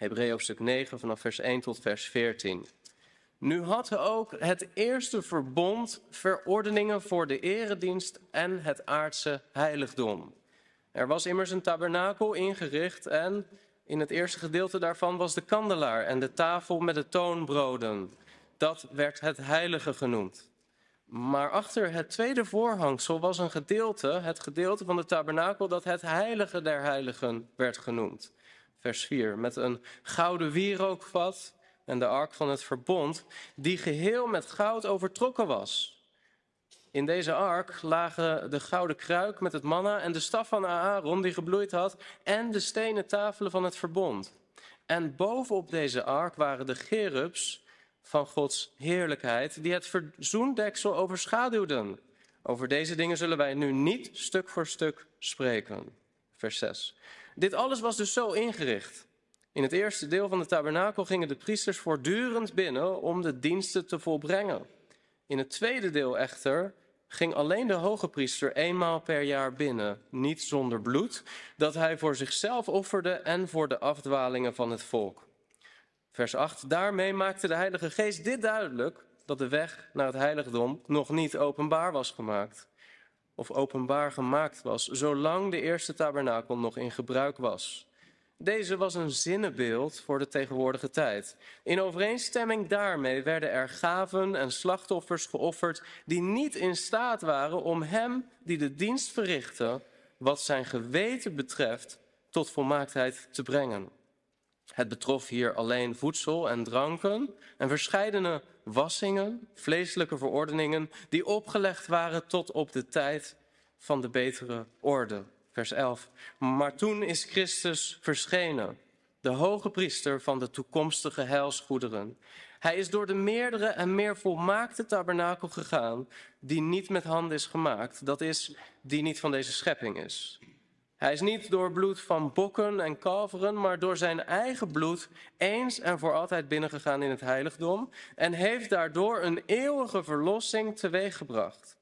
Hebreeën hoofdstuk 9 vanaf vers 1 tot vers 14. Nu had ook het eerste verbond verordeningen voor de eredienst en het aardse heiligdom. Er was immers een tabernakel ingericht en in het eerste gedeelte daarvan was de kandelaar en de tafel met de toonbroden. Dat werd het heilige genoemd. Maar achter het tweede voorhangsel was een gedeelte, het gedeelte van de tabernakel, dat het heilige der heiligen werd genoemd vers 4, met een gouden wierookvat en de ark van het verbond, die geheel met goud overtrokken was. In deze ark lagen de gouden kruik met het manna en de staf van Aaron die gebloeid had en de stenen tafelen van het verbond. En bovenop deze ark waren de gerubs van Gods heerlijkheid die het verzoendeksel overschaduwden. Over deze dingen zullen wij nu niet stuk voor stuk spreken. Vers 6. Dit alles was dus zo ingericht. In het eerste deel van de tabernakel gingen de priesters voortdurend binnen om de diensten te volbrengen. In het tweede deel echter ging alleen de hoge priester eenmaal per jaar binnen, niet zonder bloed, dat hij voor zichzelf offerde en voor de afdwalingen van het volk. Vers 8. Daarmee maakte de Heilige Geest dit duidelijk dat de weg naar het heiligdom nog niet openbaar was gemaakt of openbaar gemaakt was, zolang de eerste tabernakel nog in gebruik was. Deze was een zinnenbeeld voor de tegenwoordige tijd. In overeenstemming daarmee werden er gaven en slachtoffers geofferd die niet in staat waren om hem die de dienst verrichtte, wat zijn geweten betreft, tot volmaaktheid te brengen. Het betrof hier alleen voedsel en dranken en verscheidene wassingen, vleeselijke verordeningen, die opgelegd waren tot op de tijd van de betere orde. Vers 11. Maar toen is Christus verschenen, de hoge priester van de toekomstige heilsgoederen. Hij is door de meerdere en meer volmaakte tabernakel gegaan, die niet met handen is gemaakt, dat is, die niet van deze schepping is. Hij is niet door bloed van bokken en kalveren, maar door zijn eigen bloed eens en voor altijd binnengegaan in het heiligdom en heeft daardoor een eeuwige verlossing teweeggebracht.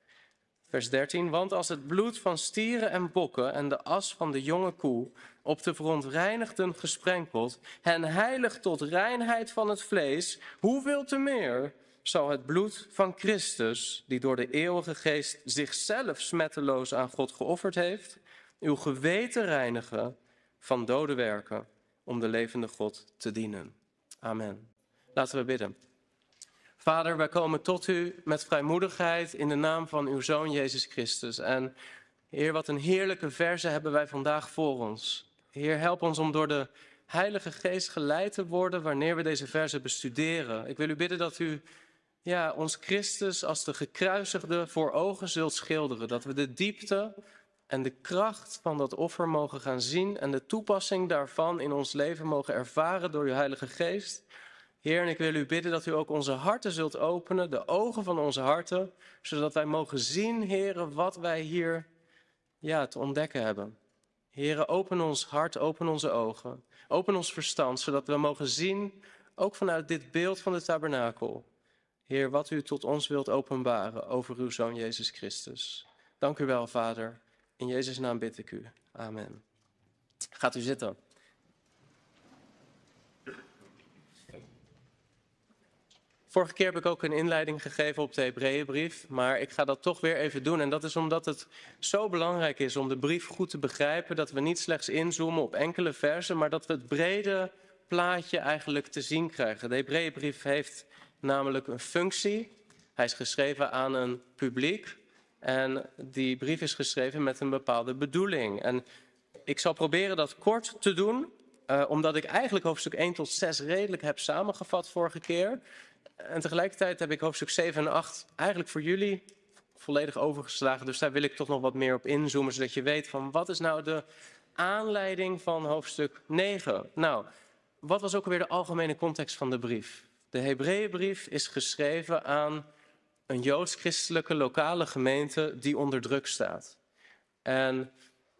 Vers 13, want als het bloed van stieren en bokken en de as van de jonge koe op de verontreinigden gesprenkeld, hen heilig tot reinheid van het vlees, hoeveel te meer zal het bloed van Christus, die door de eeuwige geest zichzelf smetteloos aan God geofferd heeft, uw geweten reinigen van dode werken om de levende God te dienen. Amen. Laten we bidden. Vader, wij komen tot u met vrijmoedigheid in de naam van uw Zoon Jezus Christus. En Heer, wat een heerlijke verse hebben wij vandaag voor ons. Heer, help ons om door de Heilige Geest geleid te worden wanneer we deze verse bestuderen. Ik wil u bidden dat u ja, ons Christus als de gekruisigde voor ogen zult schilderen. Dat we de diepte, en de kracht van dat offer mogen gaan zien en de toepassing daarvan in ons leven mogen ervaren door uw Heilige Geest. Heer, en ik wil u bidden dat u ook onze harten zult openen, de ogen van onze harten, zodat wij mogen zien, Heer, wat wij hier ja, te ontdekken hebben. Heer, open ons hart, open onze ogen, open ons verstand, zodat we mogen zien, ook vanuit dit beeld van de tabernakel, Heer, wat u tot ons wilt openbaren over uw Zoon Jezus Christus. Dank u wel, Vader. In Jezus' naam bid ik u. Amen. Gaat u zitten. Vorige keer heb ik ook een inleiding gegeven op de Hebreeënbrief, maar ik ga dat toch weer even doen. En dat is omdat het zo belangrijk is om de brief goed te begrijpen, dat we niet slechts inzoomen op enkele versen, maar dat we het brede plaatje eigenlijk te zien krijgen. De Hebreeënbrief heeft namelijk een functie. Hij is geschreven aan een publiek, en die brief is geschreven met een bepaalde bedoeling. En ik zal proberen dat kort te doen, uh, omdat ik eigenlijk hoofdstuk 1 tot 6 redelijk heb samengevat vorige keer. En tegelijkertijd heb ik hoofdstuk 7 en 8 eigenlijk voor jullie volledig overgeslagen. Dus daar wil ik toch nog wat meer op inzoomen, zodat je weet van wat is nou de aanleiding van hoofdstuk 9. Nou, wat was ook weer de algemene context van de brief? De Hebreeënbrief is geschreven aan een joods-christelijke lokale gemeente die onder druk staat. En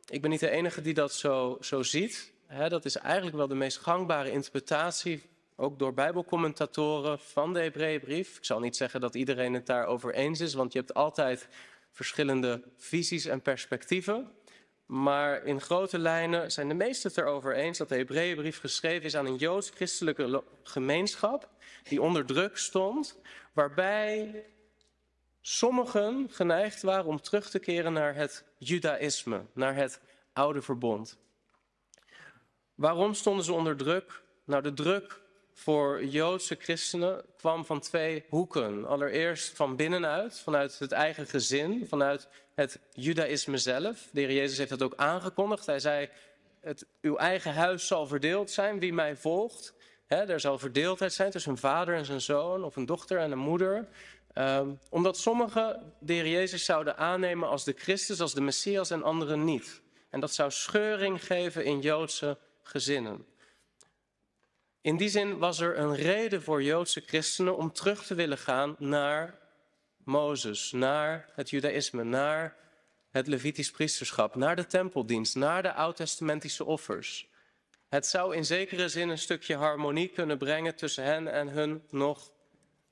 ik ben niet de enige die dat zo, zo ziet. dat is eigenlijk wel de meest gangbare interpretatie, ook door Bijbelcommentatoren van de Hebreeënbrief. Ik zal niet zeggen dat iedereen het daarover eens is, want je hebt altijd verschillende visies en perspectieven. Maar in grote lijnen zijn de meesten het erover eens dat de Hebreeënbrief geschreven is aan een joods-christelijke gemeenschap die onder druk stond, waarbij sommigen geneigd waren om terug te keren naar het judaïsme, naar het oude verbond. Waarom stonden ze onder druk? Nou, de druk voor Joodse christenen kwam van twee hoeken. Allereerst van binnenuit, vanuit het eigen gezin, vanuit het judaïsme zelf. De heer Jezus heeft dat ook aangekondigd. Hij zei, het, uw eigen huis zal verdeeld zijn, wie mij volgt. er zal verdeeldheid zijn tussen een vader en zijn zoon, of een dochter en een moeder. Ehm, omdat sommigen de Jezus zouden aannemen als de Christus, als de Messias en anderen niet. En dat zou scheuring geven in Joodse gezinnen. In die zin was er een reden voor Joodse christenen om terug te willen gaan naar Mozes, naar het Judaïsme, naar het Levitisch priesterschap, naar de tempeldienst, naar de Oud-testamentische offers. Het zou in zekere zin een stukje harmonie kunnen brengen tussen hen en hun nog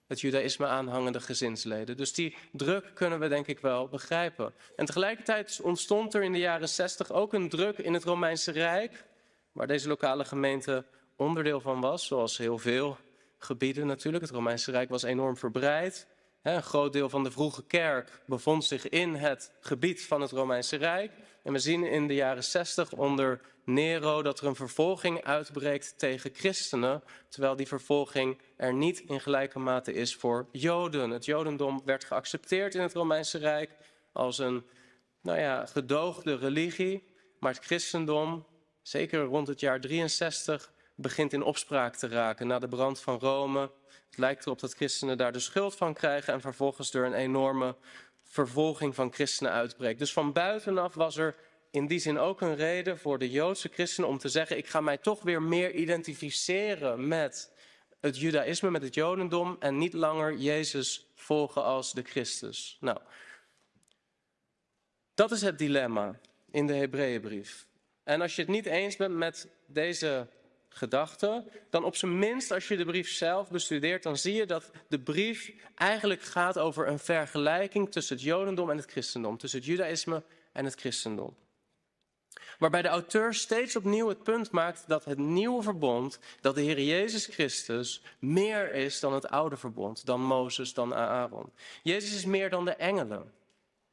het judaïsme aanhangende gezinsleden. Dus die druk kunnen we denk ik wel begrijpen. En tegelijkertijd ontstond er in de jaren 60 ook een druk in het Romeinse Rijk, waar deze lokale gemeente onderdeel van was, zoals heel veel gebieden natuurlijk. Het Romeinse Rijk was enorm verbreid. Een groot deel van de vroege kerk bevond zich in het gebied van het Romeinse Rijk. En we zien in de jaren 60 onder Nero dat er een vervolging uitbreekt tegen christenen, terwijl die vervolging er niet in gelijke mate is voor Joden. Het Jodendom werd geaccepteerd in het Romeinse Rijk als een nou ja, gedoogde religie, maar het christendom, zeker rond het jaar 63, begint in opspraak te raken na de brand van Rome. Het lijkt erop dat christenen daar de schuld van krijgen en vervolgens door een enorme vervolging van christenen uitbreekt. Dus van buitenaf was er in die zin ook een reden voor de Joodse christenen om te zeggen: ik ga mij toch weer meer identificeren met het Judaïsme, met het Jodendom en niet langer Jezus volgen als de Christus. Nou, dat is het dilemma in de Hebreeënbrief. En als je het niet eens bent met deze gedachte, dan op zijn minst als je de brief zelf bestudeert, dan zie je dat de brief eigenlijk gaat over een vergelijking tussen het Jodendom en het Christendom, tussen het Judaïsme en het Christendom. Waarbij de auteur steeds opnieuw het punt maakt dat het nieuwe verbond, dat de Heer Jezus Christus, meer is dan het oude verbond, dan Mozes, dan Aaron. Jezus is meer dan de engelen,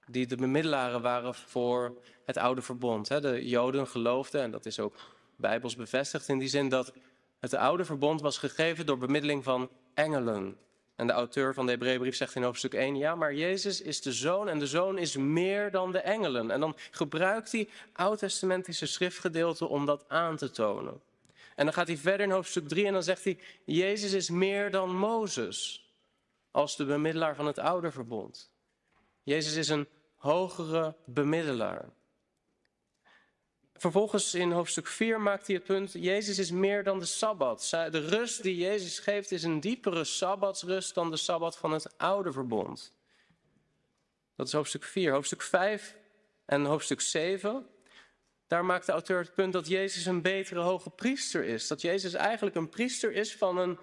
die de bemiddelaren waren voor het oude verbond. De Joden geloofden, en dat is ook bijbels bevestigd in die zin dat het oude verbond was gegeven door bemiddeling van engelen. En de auteur van de Hebreeënbrief zegt in hoofdstuk 1, ja, maar Jezus is de zoon en de zoon is meer dan de engelen. En dan gebruikt hij oud-testamentische schriftgedeelte om dat aan te tonen. En dan gaat hij verder in hoofdstuk 3 en dan zegt hij, Jezus is meer dan Mozes als de bemiddelaar van het oude verbond. Jezus is een hogere bemiddelaar. Vervolgens in hoofdstuk 4 maakt hij het punt, Jezus is meer dan de Sabbat. De rust die Jezus geeft is een diepere Sabbatsrust dan de Sabbat van het oude verbond. Dat is hoofdstuk 4. Hoofdstuk 5 en hoofdstuk 7, daar maakt de auteur het punt dat Jezus een betere hoge priester is. Dat Jezus eigenlijk een priester is van een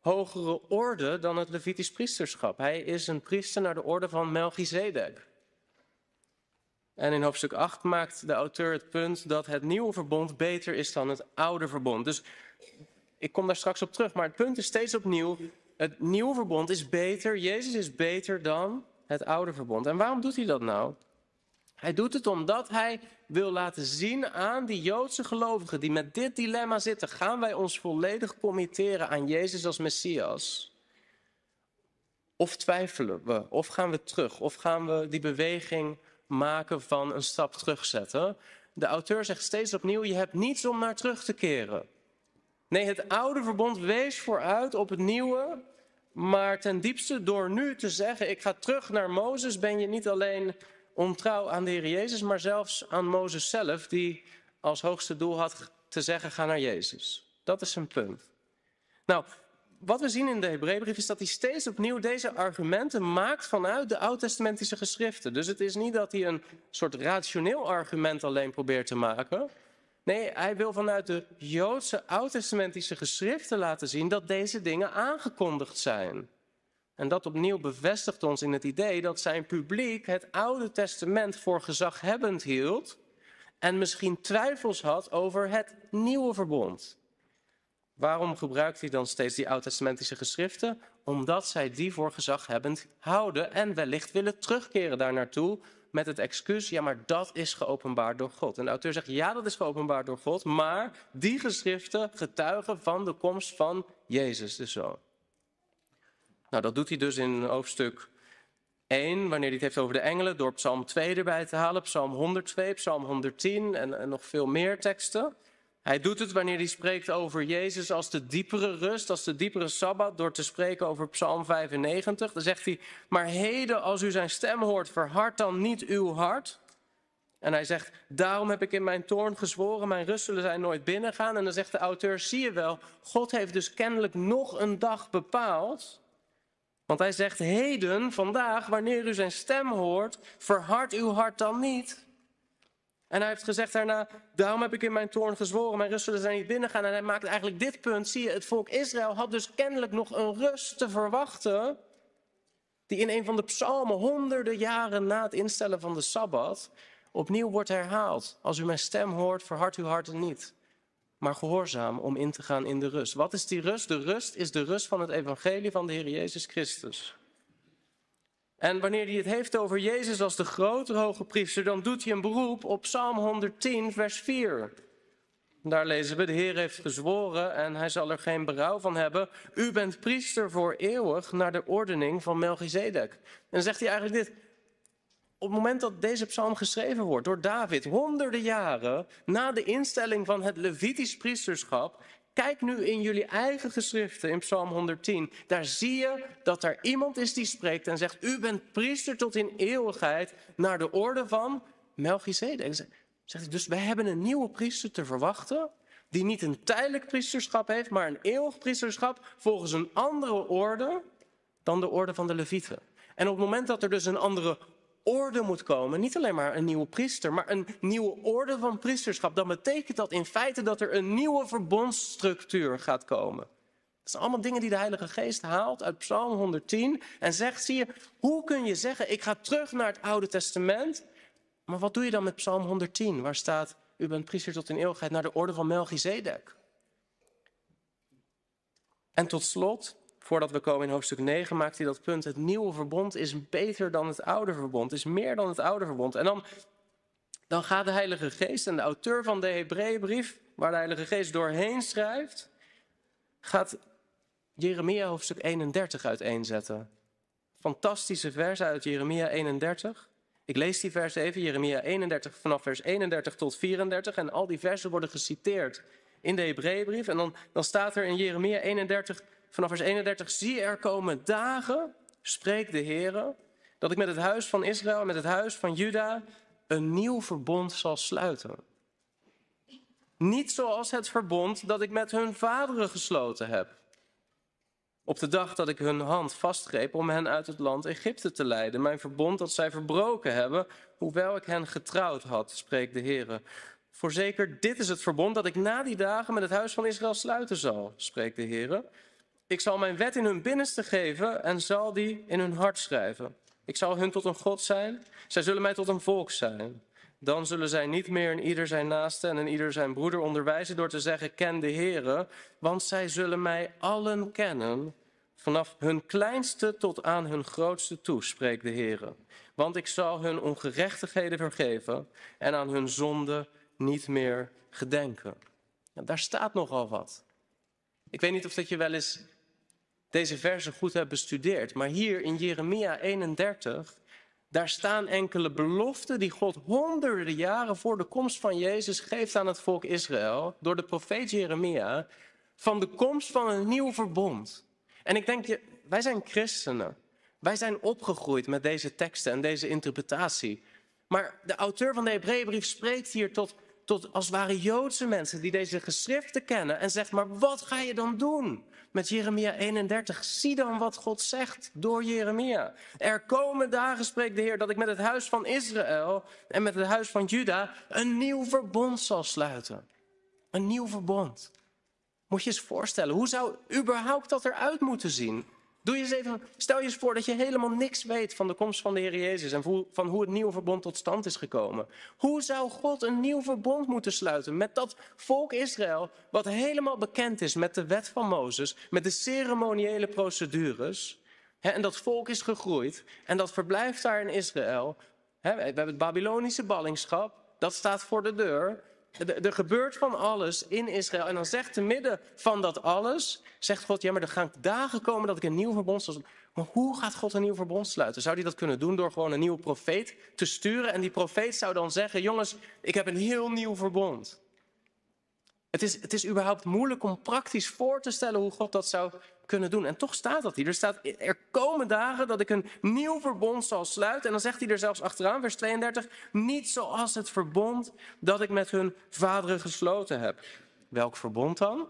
hogere orde dan het Levitisch priesterschap. Hij is een priester naar de orde van Melchizedek. En in hoofdstuk 8 maakt de auteur het punt dat het nieuwe verbond beter is dan het oude verbond. Dus ik kom daar straks op terug, maar het punt is steeds opnieuw, het nieuwe verbond is beter, Jezus is beter dan het oude verbond. En waarom doet hij dat nou? Hij doet het omdat hij wil laten zien aan die Joodse gelovigen die met dit dilemma zitten: gaan wij ons volledig committeren aan Jezus als Messias? Of twijfelen we? Of gaan we terug? Of gaan we die beweging maken van een stap terugzetten. De auteur zegt steeds opnieuw: je hebt niets om naar terug te keren. Nee, het oude verbond wees vooruit op het nieuwe. Maar ten diepste, door nu te zeggen: Ik ga terug naar Mozes, ben je niet alleen ontrouw aan de Heer Jezus, maar zelfs aan Mozes zelf, die als hoogste doel had te zeggen: Ga naar Jezus. Dat is zijn punt. Nou, wat we zien in de Hebreeënbrief is dat hij steeds opnieuw deze argumenten maakt vanuit de oud-testamentische geschriften. Dus het is niet dat hij een soort rationeel argument alleen probeert te maken. Nee, hij wil vanuit de Joodse oud-testamentische geschriften laten zien dat deze dingen aangekondigd zijn. En dat opnieuw bevestigt ons in het idee dat zijn publiek het Oude Testament voor gezaghebbend hield en misschien twijfels had over het nieuwe verbond. Waarom gebruikt hij dan steeds die oud-testamentische geschriften? Omdat zij die voor gezaghebbend houden en wellicht willen terugkeren daar naartoe met het excuus, ja maar dat is geopenbaard door God. En de auteur zegt, ja dat is geopenbaard door God, maar die geschriften getuigen van de komst van Jezus, de dus Zoon. Nou, dat doet hij dus in hoofdstuk 1, wanneer hij het heeft over de engelen, door Psalm 2 erbij te halen, Psalm 102, Psalm 110 en nog veel meer teksten. Hij doet het wanneer hij spreekt over Jezus als de diepere rust, als de diepere sabbat, door te spreken over Psalm 95. Dan zegt hij, maar heden als u zijn stem hoort, verhard dan niet uw hart. En hij zegt, daarom heb ik in mijn toorn gezworen, mijn rust zullen zij nooit binnengaan. En dan zegt de auteur, zie je wel, God heeft dus kennelijk nog een dag bepaald. Want hij zegt, heden, vandaag, wanneer u zijn stem hoort, verhard uw hart dan niet. En hij heeft gezegd daarna, daarom heb ik in mijn toorn gezworen, mijn rust zullen zij niet binnengaan. En hij maakt eigenlijk dit punt, zie je, het volk Israël had dus kennelijk nog een rust te verwachten, die in een van de psalmen honderden jaren na het instellen van de Sabbat opnieuw wordt herhaald. Als u mijn stem hoort, verhard uw harten niet, maar gehoorzaam om in te gaan in de rust. Wat is die rust? De rust is de rust van het evangelie van de Heer Jezus Christus. En wanneer hij het heeft over Jezus als de grote hoge priester, dan doet hij een beroep op Psalm 110, vers 4. Daar lezen we, de Heer heeft gezworen en hij zal er geen berouw van hebben. U bent priester voor eeuwig naar de ordening van Melchizedek. En dan zegt hij eigenlijk dit. Op het moment dat deze psalm geschreven wordt door David, honderden jaren na de instelling van het Levitisch priesterschap, Kijk nu in jullie eigen geschriften in Psalm 110. Daar zie je dat er iemand is die spreekt en zegt: U bent priester tot in eeuwigheid naar de orde van Melchizedek. Zegt hij, dus we hebben een nieuwe priester te verwachten. Die niet een tijdelijk priesterschap heeft, maar een eeuwig priesterschap volgens een andere orde dan de orde van de Levieten. En op het moment dat er dus een andere orde moet komen. Niet alleen maar een nieuwe priester, maar een nieuwe orde van priesterschap. Dan betekent dat in feite dat er een nieuwe verbondsstructuur gaat komen. Dat zijn allemaal dingen die de Heilige Geest haalt uit Psalm 110 en zegt, zie je, hoe kun je zeggen, ik ga terug naar het Oude Testament, maar wat doe je dan met Psalm 110, waar staat, u bent priester tot in eeuwigheid naar de orde van Melchizedek? En tot slot, voordat we komen in hoofdstuk 9, maakt hij dat punt. Het nieuwe verbond is beter dan het oude verbond, is meer dan het oude verbond. En dan, dan gaat de Heilige Geest en de auteur van de Hebreeënbrief, waar de Heilige Geest doorheen schrijft, gaat Jeremia hoofdstuk 31 uiteenzetten. Fantastische versen uit Jeremia 31. Ik lees die vers even, Jeremia 31 vanaf vers 31 tot 34. En al die versen worden geciteerd in de Hebreeënbrief. En dan, dan staat er in Jeremia 31 vanaf vers 31, zie er komen dagen, spreekt de Heer, dat ik met het huis van Israël en met het huis van Juda een nieuw verbond zal sluiten. Niet zoals het verbond dat ik met hun vaderen gesloten heb. Op de dag dat ik hun hand vastgreep om hen uit het land Egypte te leiden. Mijn verbond dat zij verbroken hebben, hoewel ik hen getrouwd had, spreekt de Heer. Voorzeker, dit is het verbond dat ik na die dagen met het huis van Israël sluiten zal, spreekt de Heer. Ik zal mijn wet in hun binnenste geven en zal die in hun hart schrijven. Ik zal hun tot een God zijn, zij zullen mij tot een volk zijn. Dan zullen zij niet meer een ieder zijn naaste en een ieder zijn broeder onderwijzen door te zeggen, ken de Heere, want zij zullen mij allen kennen, vanaf hun kleinste tot aan hun grootste toe, spreekt de Heere. Want ik zal hun ongerechtigheden vergeven en aan hun zonde niet meer gedenken. Nou, daar staat nogal wat. Ik weet niet of dat je wel eens deze versen goed hebben bestudeerd. Maar hier in Jeremia 31, daar staan enkele beloften die God honderden jaren voor de komst van Jezus geeft aan het volk Israël door de profeet Jeremia van de komst van een nieuw verbond. En ik denk, wij zijn christenen. Wij zijn opgegroeid met deze teksten en deze interpretatie. Maar de auteur van de brief spreekt hier tot, tot als ware Joodse mensen die deze geschriften kennen en zegt, maar wat ga je dan doen? met Jeremia 31. Zie dan wat God zegt door Jeremia. Er komen dagen, spreekt de Heer, dat ik met het huis van Israël en met het huis van Juda een nieuw verbond zal sluiten. Een nieuw verbond. Moet je eens voorstellen, hoe zou überhaupt dat eruit moeten zien? Doe je eens even, stel je eens voor dat je helemaal niks weet van de komst van de Heer Jezus en van hoe het nieuwe verbond tot stand is gekomen. Hoe zou God een nieuw verbond moeten sluiten met dat volk Israël, wat helemaal bekend is met de wet van Mozes, met de ceremoniële procedures? en dat volk is gegroeid en dat verblijft daar in Israël. we hebben het Babylonische ballingschap, dat staat voor de deur er gebeurt van alles in Israël. En dan zegt te midden van dat alles, zegt God, ja maar er gaan dagen komen dat ik een nieuw verbond zal Maar hoe gaat God een nieuw verbond sluiten? Zou hij dat kunnen doen door gewoon een nieuwe profeet te sturen? En die profeet zou dan zeggen, jongens, ik heb een heel nieuw verbond. Het is, het is überhaupt moeilijk om praktisch voor te stellen hoe God dat zou kunnen doen. En toch staat dat hier. Er staat, er komen dagen dat ik een nieuw verbond zal sluiten. En dan zegt hij er zelfs achteraan, vers 32, niet zoals het verbond dat ik met hun vaderen gesloten heb. Welk verbond dan?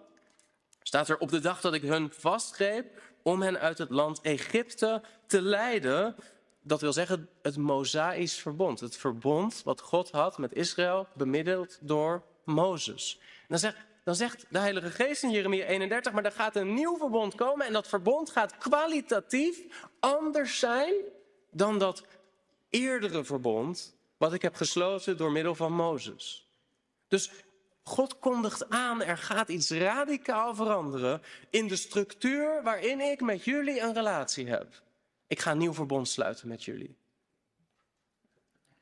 Staat er op de dag dat ik hun vastgreep om hen uit het land Egypte te leiden. Dat wil zeggen het Mosaïsch verbond. Het verbond wat God had met Israël bemiddeld door Mozes. Dan zegt, dan zegt de Heilige Geest in Jeremia 31, maar er gaat een nieuw verbond komen en dat verbond gaat kwalitatief anders zijn dan dat eerdere verbond wat ik heb gesloten door middel van Mozes. Dus God kondigt aan, er gaat iets radicaal veranderen in de structuur waarin ik met jullie een relatie heb. Ik ga een nieuw verbond sluiten met jullie.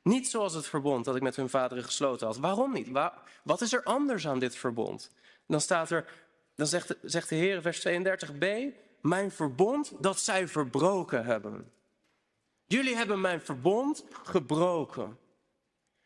Niet zoals het verbond dat ik met hun vaderen gesloten had. Waarom niet? wat is er anders aan dit verbond? Dan staat er, dan zegt, zegt de Heer, vers 32b, mijn verbond dat zij verbroken hebben. Jullie hebben mijn verbond gebroken.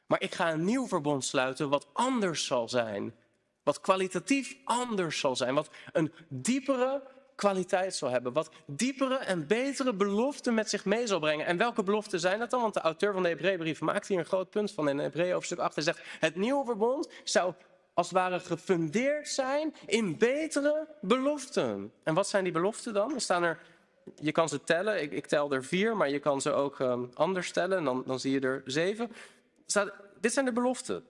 Maar ik ga een nieuw verbond sluiten wat anders zal zijn. Wat kwalitatief anders zal zijn. Wat een diepere kwaliteit zal hebben. Wat diepere en betere beloften met zich mee zal brengen. En welke beloften zijn dat dan? Want de auteur van de Hebreeënbrief maakt hier een groot punt van in Hebreeën hoofdstuk 8. Hij zegt, het nieuwe verbond zou als het ware gefundeerd zijn in betere beloften. En wat zijn die beloften dan? Er staan er, je kan ze tellen, ik, ik tel er vier, maar je kan ze ook um, anders tellen en dan, dan zie je er zeven. Staat, dit zijn de beloften.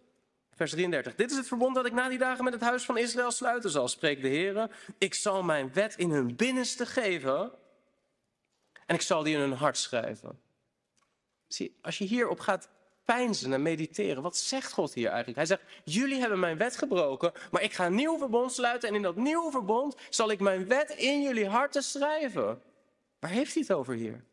Vers 33. Dit is het verbond dat ik na die dagen met het huis van Israël sluiten zal, spreekt de Heer. Ik zal mijn wet in hun binnenste geven en ik zal die in hun hart schrijven. Zie, als je hierop gaat pijnzen en mediteren, wat zegt God hier eigenlijk? Hij zegt, jullie hebben mijn wet gebroken, maar ik ga een nieuw verbond sluiten en in dat nieuwe verbond zal ik mijn wet in jullie harten schrijven. Waar heeft hij het over hier?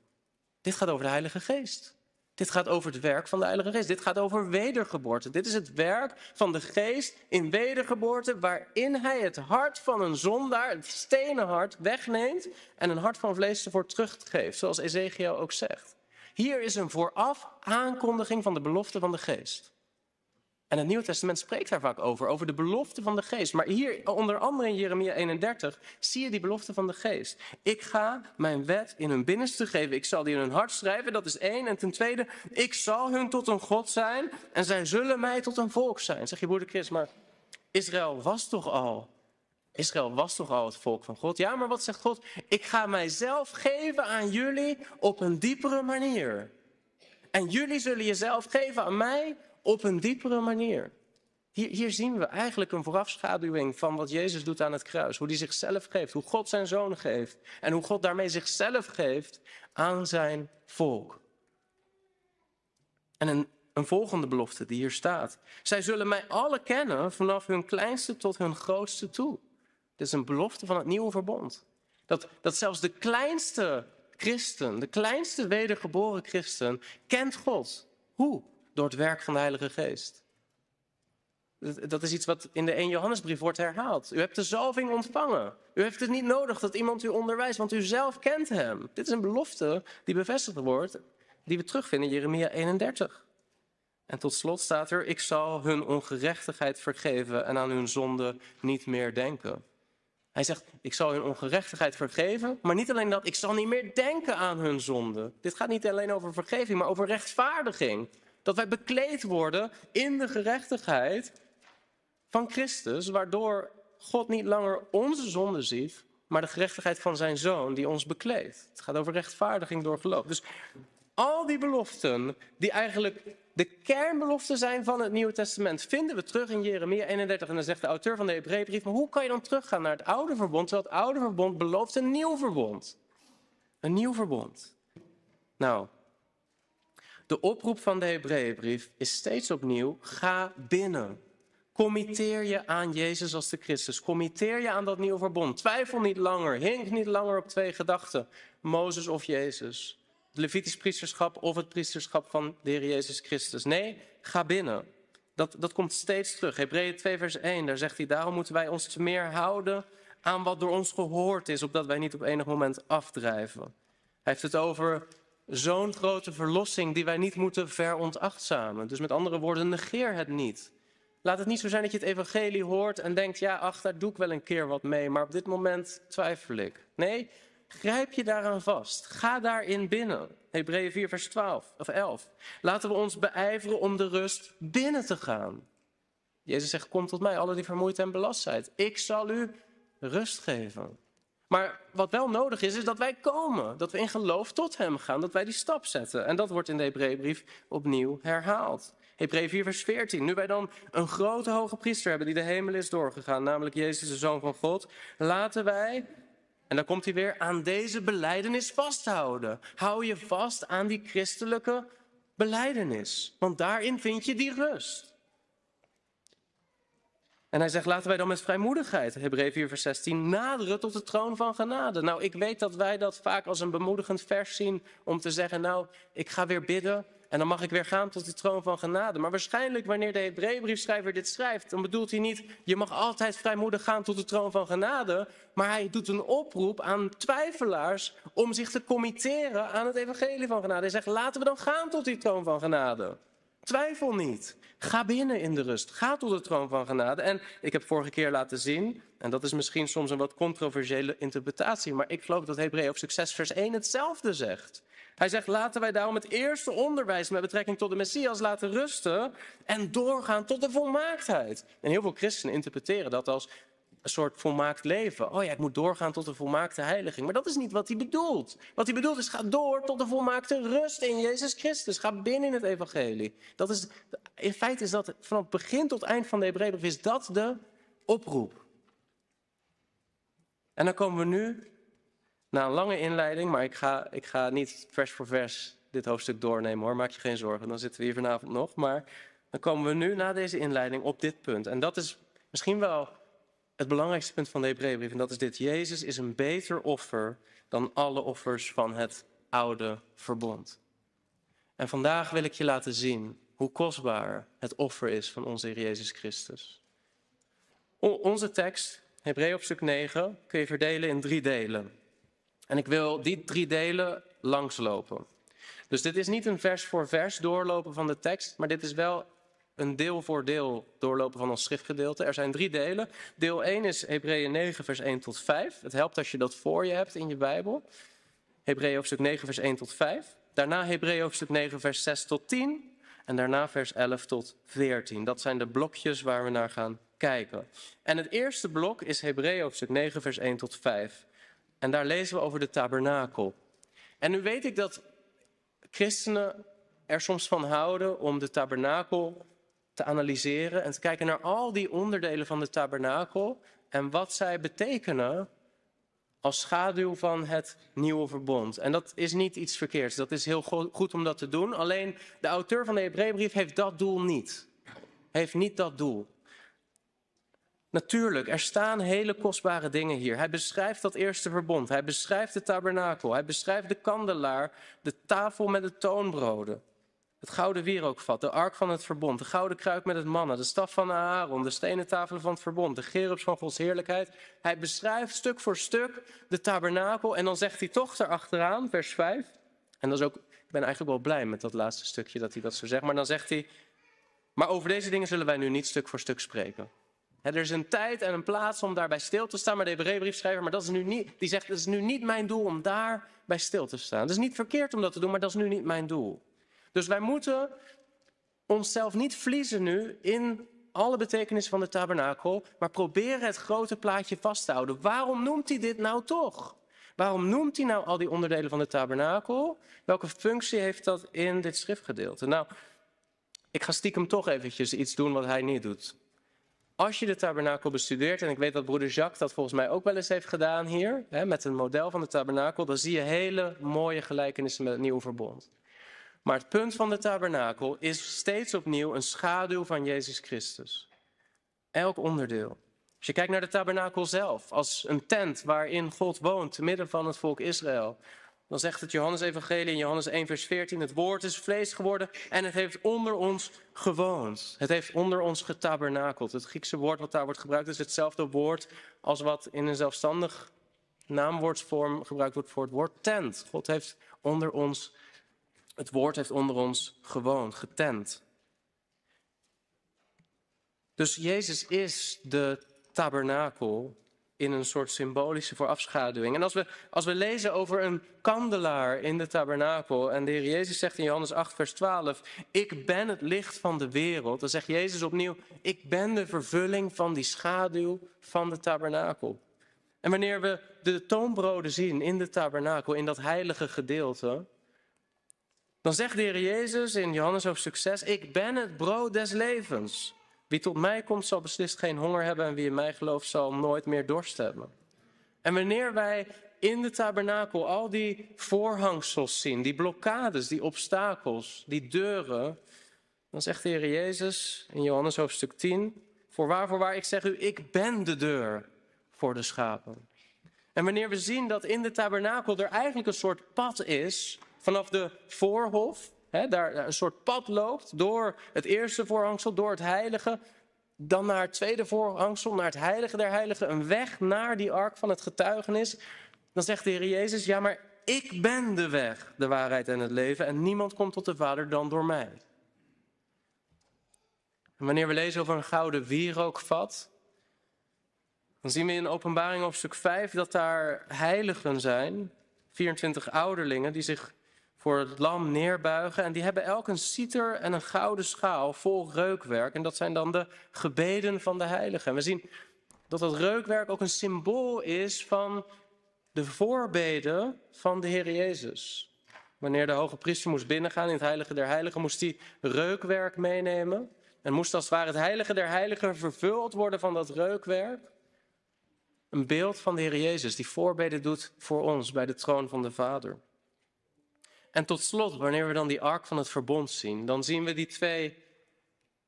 Dit gaat over de Heilige Geest. Dit gaat over het werk van de Heilige Geest. Dit gaat over wedergeboorte. Dit is het werk van de Geest in wedergeboorte, waarin Hij het hart van een zondaar, het stenen hart, wegneemt en een hart van vlees ervoor teruggeeft, zoals Ezekiel ook zegt. Hier is een vooraf aankondiging van de belofte van de Geest. En het Nieuwe Testament spreekt daar vaak over, over de belofte van de geest. Maar hier, onder andere in Jeremia 31, zie je die belofte van de geest. Ik ga mijn wet in hun binnenste geven, ik zal die in hun hart schrijven, dat is één. En ten tweede, ik zal hun tot een God zijn en zij zullen mij tot een volk zijn. Zeg je broeder Chris, maar Israël was toch al? Israël was toch al het volk van God? Ja, maar wat zegt God? Ik ga mijzelf geven aan jullie op een diepere manier. En jullie zullen jezelf geven aan mij op een diepere manier. Hier, hier, zien we eigenlijk een voorafschaduwing van wat Jezus doet aan het kruis. Hoe hij zichzelf geeft, hoe God zijn zoon geeft. En hoe God daarmee zichzelf geeft aan zijn volk. En een, een volgende belofte die hier staat. Zij zullen mij alle kennen, vanaf hun kleinste tot hun grootste toe. Dit is een belofte van het nieuwe verbond. Dat, dat zelfs de kleinste christen, de kleinste wedergeboren christen, kent God. Hoe? door het werk van de Heilige Geest. Dat is iets wat in de 1 Johannesbrief wordt herhaald. U hebt de zalving ontvangen. U heeft het niet nodig dat iemand u onderwijst, want u zelf kent hem. Dit is een belofte die bevestigd wordt, die we terugvinden in Jeremia 31. En tot slot staat er: Ik zal hun ongerechtigheid vergeven en aan hun zonde niet meer denken. Hij zegt: Ik zal hun ongerechtigheid vergeven, maar niet alleen dat, ik zal niet meer denken aan hun zonde. Dit gaat niet alleen over vergeving, maar over rechtvaardiging. Dat wij bekleed worden in de gerechtigheid van Christus, waardoor God niet langer onze zonde ziet, maar de gerechtigheid van zijn zoon die ons bekleedt. Het gaat over rechtvaardiging door geloof. Dus al die beloften, die eigenlijk de kernbeloften zijn van het Nieuwe Testament, vinden we terug in Jeremia 31. En dan zegt de auteur van de Hebreeënbrief, maar hoe kan je dan teruggaan naar het oude verbond, terwijl het oude verbond belooft een nieuw verbond? Een nieuw verbond. Nou, de oproep van de Hebreeënbrief is steeds opnieuw: ga binnen. Committeer je aan Jezus als de Christus. Committeer je aan dat nieuwe verbond. Twijfel niet langer. Hink niet langer op twee gedachten: Mozes of Jezus. Het Levitisch priesterschap of het priesterschap van de Heer Jezus Christus. Nee, ga binnen. Dat, dat komt steeds terug. Hebreeën 2, vers 1, daar zegt hij: Daarom moeten wij ons te meer houden aan wat door ons gehoord is, opdat wij niet op enig moment afdrijven. Hij heeft het over zo'n grote verlossing die wij niet moeten veronachtzamen. Dus met andere woorden, negeer het niet. Laat het niet zo zijn dat je het evangelie hoort en denkt, ja, ach, daar doe ik wel een keer wat mee, maar op dit moment twijfel ik. Nee, grijp je daaraan vast. Ga daarin binnen. Hebreeën 4, vers 12 of 11. Laten we ons beijveren om de rust binnen te gaan. Jezus zegt, kom tot mij, alle die vermoeid en belast zijn. Ik zal u rust geven. Maar wat wel nodig is, is dat wij komen. Dat we in geloof tot hem gaan. Dat wij die stap zetten. En dat wordt in de Hebreeënbrief opnieuw herhaald. Hebreeën 4, vers 14. Nu wij dan een grote hoge priester hebben die de hemel is doorgegaan, namelijk Jezus, de Zoon van God, laten wij, en dan komt hij weer, aan deze beleidenis vasthouden. Hou je vast aan die christelijke beleidenis, want daarin vind je die rust. En hij zegt, laten wij dan met vrijmoedigheid, Hebreeën 4 vers 16, naderen tot de troon van genade. Nou, ik weet dat wij dat vaak als een bemoedigend vers zien om te zeggen, nou, ik ga weer bidden en dan mag ik weer gaan tot de troon van genade. Maar waarschijnlijk wanneer de Hebreeënbriefschrijver dit schrijft, dan bedoelt hij niet, je mag altijd vrijmoedig gaan tot de troon van genade, maar hij doet een oproep aan twijfelaars om zich te committeren aan het evangelie van genade. Hij zegt, laten we dan gaan tot die troon van genade. Twijfel niet. Ga binnen in de rust. Ga tot de troon van genade. En ik heb vorige keer laten zien, en dat is misschien soms een wat controversiële interpretatie, maar ik geloof dat Hebreeën op succes vers 1 hetzelfde zegt. Hij zegt, laten wij daarom het eerste onderwijs met betrekking tot de Messias laten rusten en doorgaan tot de volmaaktheid. En heel veel christenen interpreteren dat als, een soort volmaakt leven. Oh ja, ik moet doorgaan tot de volmaakte heiliging. Maar dat is niet wat hij bedoelt. Wat hij bedoelt is, ga door tot de volmaakte rust in Jezus Christus. Ga binnen in het evangelie. Dat is, in feite is dat, van het begin tot eind van de Hebreeënbrief, is dat de oproep. En dan komen we nu, na een lange inleiding, maar ik ga, ik ga niet vers voor vers dit hoofdstuk doornemen hoor, maak je geen zorgen, dan zitten we hier vanavond nog. Maar dan komen we nu, na deze inleiding, op dit punt. En dat is misschien wel het belangrijkste punt van de Hebreeënbrief en dat is dit. Jezus is een beter offer dan alle offers van het oude verbond. En vandaag wil ik je laten zien hoe kostbaar het offer is van onze Heer Jezus Christus. onze tekst, Hebreeën op stuk 9, kun je verdelen in drie delen. En ik wil die drie delen langslopen. Dus dit is niet een vers voor vers doorlopen van de tekst, maar dit is wel een deel voor deel doorlopen van ons schriftgedeelte. Er zijn drie delen. Deel 1 is Hebreeën 9, vers 1 tot 5. Het helpt als je dat voor je hebt in je Bijbel. Hebreeën hoofdstuk 9, vers 1 tot 5. Daarna Hebreeën hoofdstuk 9, vers 6 tot 10. En daarna vers 11 tot 14. Dat zijn de blokjes waar we naar gaan kijken. En het eerste blok is Hebreeën hoofdstuk 9, vers 1 tot 5. En daar lezen we over de tabernakel. En nu weet ik dat christenen er soms van houden om de tabernakel te analyseren en te kijken naar al die onderdelen van de tabernakel en wat zij betekenen als schaduw van het nieuwe verbond. En dat is niet iets verkeerds, dat is heel goed om dat te doen. Alleen de auteur van de Hebreeënbrief heeft dat doel niet. Heeft niet dat doel. Natuurlijk, er staan hele kostbare dingen hier. Hij beschrijft dat eerste verbond. Hij beschrijft de tabernakel. Hij beschrijft de kandelaar, de tafel met de toonbroden het gouden wierookvat, de ark van het verbond, de gouden kruik met het mannen, de staf van Aaron, de stenen tafelen van het verbond, de gerubs van Gods heerlijkheid. Hij beschrijft stuk voor stuk de tabernakel en dan zegt hij toch erachteraan, vers 5. En dat is ook, ik ben eigenlijk wel blij met dat laatste stukje dat hij dat zo zegt, maar dan zegt hij, maar over deze dingen zullen wij nu niet stuk voor stuk spreken. er is een tijd en een plaats om daarbij stil te staan. Maar de Hebreeënbriefschrijver, maar dat is nu niet, die zegt, het is nu niet mijn doel om daarbij stil te staan. Het is niet verkeerd om dat te doen, maar dat is nu niet mijn doel. Dus wij moeten onszelf niet verliezen nu in alle betekenis van de tabernakel, maar proberen het grote plaatje vast te houden. Waarom noemt hij dit nou toch? Waarom noemt hij nou al die onderdelen van de tabernakel? Welke functie heeft dat in dit schriftgedeelte? Nou, ik ga stiekem toch eventjes iets doen wat hij niet doet. Als je de tabernakel bestudeert, en ik weet dat broeder Jacques dat volgens mij ook wel eens heeft gedaan hier, hè, met een model van de tabernakel, dan zie je hele mooie gelijkenissen met het nieuwe verbond. Maar het punt van de tabernakel is steeds opnieuw een schaduw van Jezus Christus. Elk onderdeel. Als je kijkt naar de tabernakel zelf, als een tent waarin God woont, te midden van het volk Israël, dan zegt het Johannes-evangelie in Johannes 1, vers 14, het woord is vlees geworden en het heeft onder ons gewoond. Het heeft onder ons getabernakeld. Het Griekse woord wat daar wordt gebruikt is hetzelfde woord als wat in een zelfstandig naamwoordsvorm gebruikt wordt voor het woord tent. God heeft onder ons het woord heeft onder ons gewoon getent. Dus Jezus is de tabernakel in een soort symbolische voorafschaduwing. En als we, als we lezen over een kandelaar in de tabernakel... en de Heer Jezus zegt in Johannes 8, vers 12... ik ben het licht van de wereld. Dan zegt Jezus opnieuw... ik ben de vervulling van die schaduw van de tabernakel. En wanneer we de toonbroden zien in de tabernakel... in dat heilige gedeelte... Dan zegt de Heer Jezus in Johannes hoofdstuk 6, ik ben het brood des levens. Wie tot mij komt zal beslist geen honger hebben en wie in mij gelooft zal nooit meer dorst hebben. En wanneer wij in de tabernakel al die voorhangsels zien, die blokkades, die obstakels, die deuren, dan zegt de Heer Jezus in Johannes hoofdstuk 10, Voor waar? ik zeg u, ik ben de deur voor de schapen. En wanneer we zien dat in de tabernakel er eigenlijk een soort pad is vanaf de voorhof, hè, daar een soort pad loopt door het eerste voorhangsel, door het heilige, dan naar het tweede voorhangsel, naar het heilige der heiligen, een weg naar die ark van het getuigenis. Dan zegt de Heer Jezus, ja maar ik ben de weg, de waarheid en het leven en niemand komt tot de Vader dan door mij. En wanneer we lezen over een gouden wierookvat, dan zien we in Openbaring hoofdstuk 5 dat daar heiligen zijn, 24 ouderlingen, die zich voor het lam neerbuigen. En die hebben elk een citer en een gouden schaal vol reukwerk. En dat zijn dan de gebeden van de heiligen. En we zien dat dat reukwerk ook een symbool is van de voorbeden van de Heer Jezus. Wanneer de hoge priester moest binnengaan in het heilige der heiligen, moest hij reukwerk meenemen. En moest als het ware het heilige der heiligen vervuld worden van dat reukwerk. Een beeld van de Heer Jezus die voorbeden doet voor ons bij de troon van de Vader. En tot slot, wanneer we dan die ark van het verbond zien, dan zien we die twee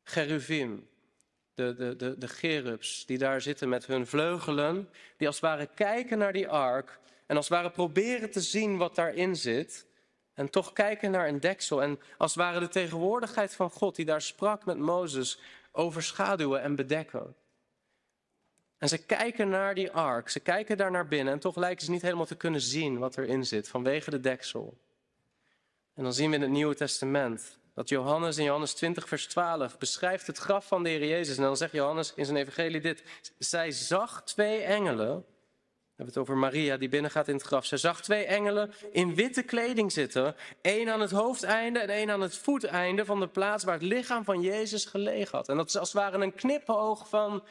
geruvim, de, de, de, de gerubs, die daar zitten met hun vleugelen, die als het ware kijken naar die ark en als het ware proberen te zien wat daarin zit. En toch kijken naar een deksel en als het ware de tegenwoordigheid van God die daar sprak met Mozes overschaduwen en bedekken. En ze kijken naar die ark, ze kijken daar naar binnen en toch lijken ze niet helemaal te kunnen zien wat erin zit vanwege de deksel. En dan zien we in het Nieuwe Testament dat Johannes in Johannes 20, vers 12 beschrijft het graf van de Heer Jezus. En dan zegt Johannes in zijn evangelie dit. Zij zag twee engelen. We hebben het over Maria die binnengaat in het graf. Zij zag twee engelen in witte kleding zitten. één aan het hoofdeinde en één aan het voeteinde van de plaats waar het lichaam van Jezus gelegen had. En dat is als het ware een knipoog van,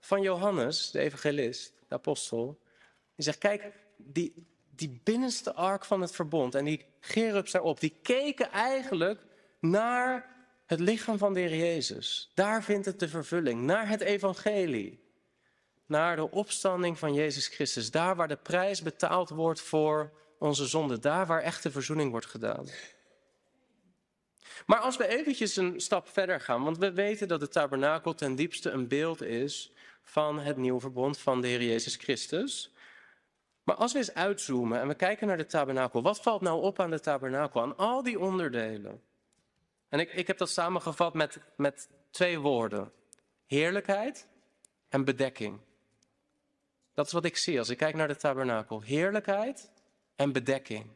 van Johannes, de evangelist, de apostel. Die zegt, kijk, die, die binnenste ark van het verbond en die Gerubs daarop, die keken eigenlijk naar het lichaam van de Heer Jezus. Daar vindt het de vervulling, naar het evangelie. Naar de opstanding van Jezus Christus. Daar waar de prijs betaald wordt voor onze zonde. Daar waar echte verzoening wordt gedaan. Maar als we eventjes een stap verder gaan, want we weten dat de tabernakel ten diepste een beeld is van het nieuw verbond van de Heer Jezus Christus. Maar als we eens uitzoomen en we kijken naar de tabernakel, wat valt nou op aan de tabernakel, aan al die onderdelen? En ik, ik heb dat samengevat met, met twee woorden: heerlijkheid en bedekking. Dat is wat ik zie als ik kijk naar de tabernakel: heerlijkheid en bedekking.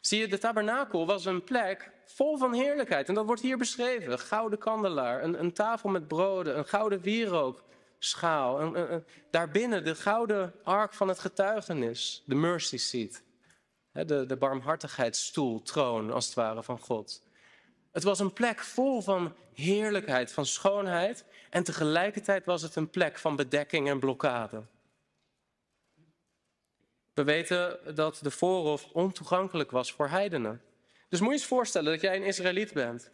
Zie je, de tabernakel was een plek vol van heerlijkheid. En dat wordt hier beschreven: gouden kandelaar, een, een tafel met broden, een gouden wierook schaal. En, daarbinnen de gouden ark van het getuigenis, de mercy seat. De, de barmhartigheidsstoel, troon als het ware van God. Het was een plek vol van heerlijkheid, van schoonheid. En tegelijkertijd was het een plek van bedekking en blokkade. We weten dat de voorhof ontoegankelijk was voor heidenen. Dus moet je eens voorstellen dat jij een Israëliet bent.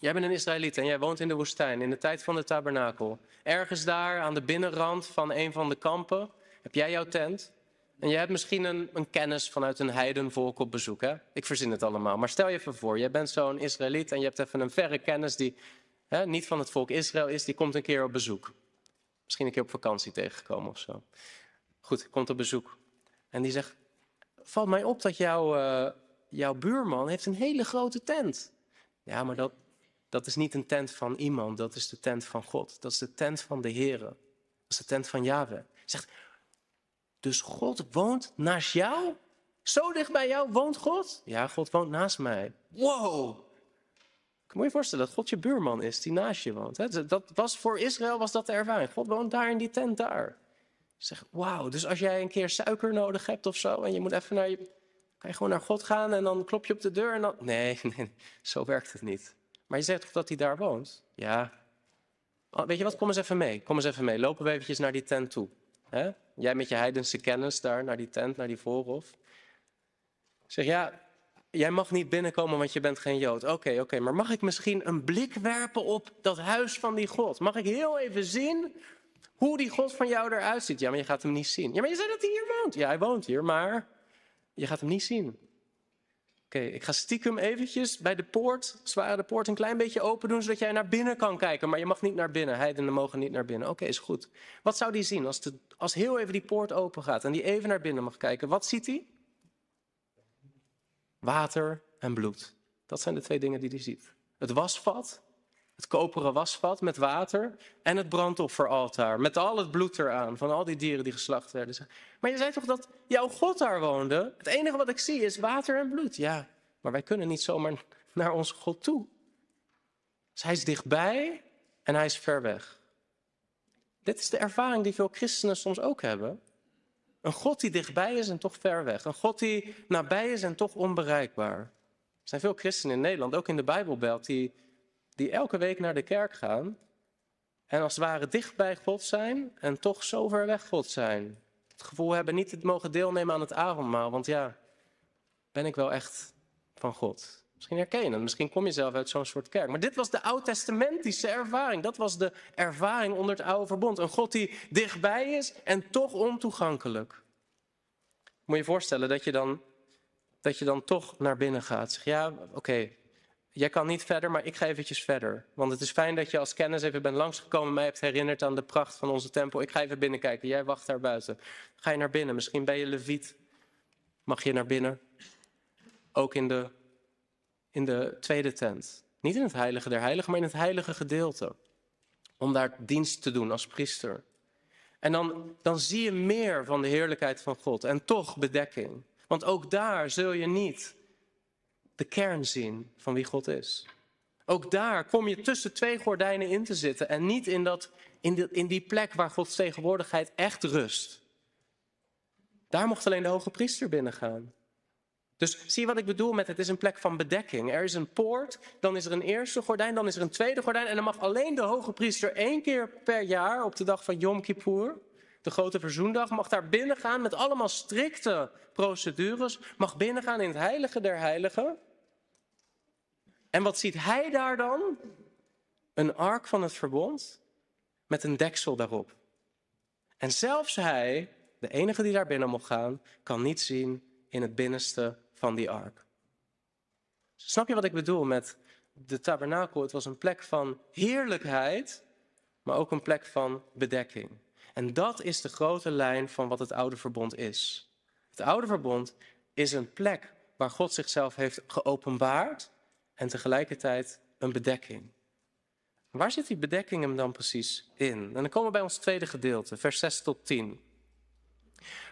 Jij bent een Israëliet en jij woont in de woestijn in de tijd van de tabernakel. Ergens daar aan de binnenrand van een van de kampen heb jij jouw tent. En je hebt misschien een, een kennis vanuit een heidenvolk op bezoek. Hè? Ik verzin het allemaal. Maar stel je even voor, jij bent zo'n Israëliet en je hebt even een verre kennis die hè, niet van het volk Israël is. Die komt een keer op bezoek. Misschien een keer op vakantie tegengekomen of zo. Goed, komt op bezoek. En die zegt, valt mij op dat jouw, eh, jouw buurman heeft een hele grote tent. Ja, maar dat, dat is niet een tent van iemand, dat is de tent van God. Dat is de tent van de Heer. Dat is de tent van Yahweh. zegt, dus God woont naast jou? Zo dicht bij jou woont God? Ja, God woont naast mij. Wow! Moet je voorstellen dat God je buurman is die naast je woont. Dat was voor Israël was dat de ervaring. God woont daar in die tent daar. Zeg, wauw, dus als jij een keer suiker nodig hebt of zo en je moet even naar je... Kan je gewoon naar God gaan en dan klop je op de deur en dan... Nee, nee, zo werkt het niet. Maar je zegt toch dat hij daar woont? Ja. Oh, weet je wat, kom eens even mee. Kom eens even mee. Lopen we eventjes naar die tent toe. Jij met je heidense kennis daar, naar die tent, naar die voorhof. Ik zeg, ja, jij mag niet binnenkomen, want je bent geen Jood. Oké, oké, maar mag ik misschien een blik werpen op dat huis van die God? Mag ik heel even zien hoe die God van jou eruit ziet? Ja, maar je gaat hem niet zien. Ja, maar je zei dat hij hier woont. Ja, hij woont hier, maar je gaat hem niet zien. Oké, ik ga stiekem eventjes bij de poort, zware de poort, een klein beetje open doen, zodat jij naar binnen kan kijken. Maar je mag niet naar binnen, heidenen mogen niet naar binnen. Oké, is goed. Wat zou die zien als, de, als heel even die poort open gaat en die even naar binnen mag kijken? Wat ziet hij? Water en bloed. Dat zijn de twee dingen die hij ziet. Het wasvat het koperen wasvat met water en het brandofferaltaar. Met al het bloed eraan van al die dieren die geslacht werden. Maar je zei toch dat jouw God daar woonde? Het enige wat ik zie is water en bloed. Ja, maar wij kunnen niet zomaar naar onze God toe. Dus hij is dichtbij en hij is ver weg. Dit is de ervaring die veel christenen soms ook hebben. Een God die dichtbij is en toch ver weg. Een God die nabij is en toch onbereikbaar. Er zijn veel christenen in Nederland, ook in de Bijbelbelt, die die elke week naar de kerk gaan en als het ware dicht bij God zijn en toch zo ver weg God zijn. Het gevoel hebben niet te mogen deelnemen aan het avondmaal, want ja, ben ik wel echt van God? Misschien herken je dat, misschien kom je zelf uit zo'n soort kerk. Maar dit was de oud-testamentische ervaring. Dat was de ervaring onder het oude verbond. Een God die dichtbij is en toch ontoegankelijk. Moet je je voorstellen dat je dan, dat je dan toch naar binnen gaat. Zeg, ja, oké, jij kan niet verder, maar ik ga eventjes verder. Want het is fijn dat je als kennis even bent langsgekomen, mij hebt herinnerd aan de pracht van onze tempel. Ik ga even binnenkijken, jij wacht daar buiten. Ga je naar binnen, misschien ben je leviet. Mag je naar binnen? Ook in de, in de tweede tent. Niet in het heilige der heiligen, maar in het heilige gedeelte. Om daar dienst te doen als priester. En dan, dan zie je meer van de heerlijkheid van God. En toch bedekking. Want ook daar zul je niet de kern zien van wie God is. Ook daar kom je tussen twee gordijnen in te zitten en niet in, dat, in, in die plek waar Gods tegenwoordigheid echt rust. Daar mocht alleen de hoge priester binnengaan. Dus zie wat ik bedoel met het is een plek van bedekking. Er is een poort, dan is er een eerste gordijn, dan is er een tweede gordijn. En dan mag alleen de hoge priester één keer per jaar op de dag van Yom Kippur, de grote verzoendag, mag daar binnengaan met allemaal strikte procedures. Mag binnengaan in het heilige der heiligen. En wat ziet hij daar dan? Een ark van het verbond met een deksel daarop. En zelfs hij, de enige die daar binnen mocht gaan, kan niet zien in het binnenste van die ark. Snap je wat ik bedoel met de tabernakel? Het was een plek van heerlijkheid, maar ook een plek van bedekking. En dat is de grote lijn van wat het oude verbond is. Het oude verbond is een plek waar God zichzelf heeft geopenbaard, en tegelijkertijd een bedekking. Waar zit die bedekking hem dan precies in? En dan komen we bij ons tweede gedeelte, vers 6 tot 10.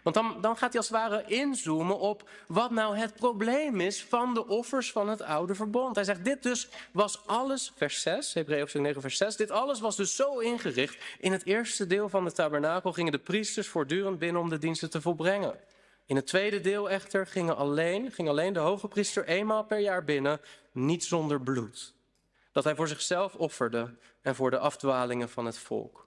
Want dan, dan gaat hij als het ware inzoomen op wat nou het probleem is van de offers van het oude verbond. Hij zegt, dit dus was alles, vers 6, Hebreeën 9 vers 6, dit alles was dus zo ingericht. In het eerste deel van de tabernakel gingen de priesters voortdurend binnen om de diensten te volbrengen. In het tweede deel echter ging alleen, ging alleen de hoge priester eenmaal per jaar binnen, niet zonder bloed. Dat hij voor zichzelf offerde en voor de afdwalingen van het volk.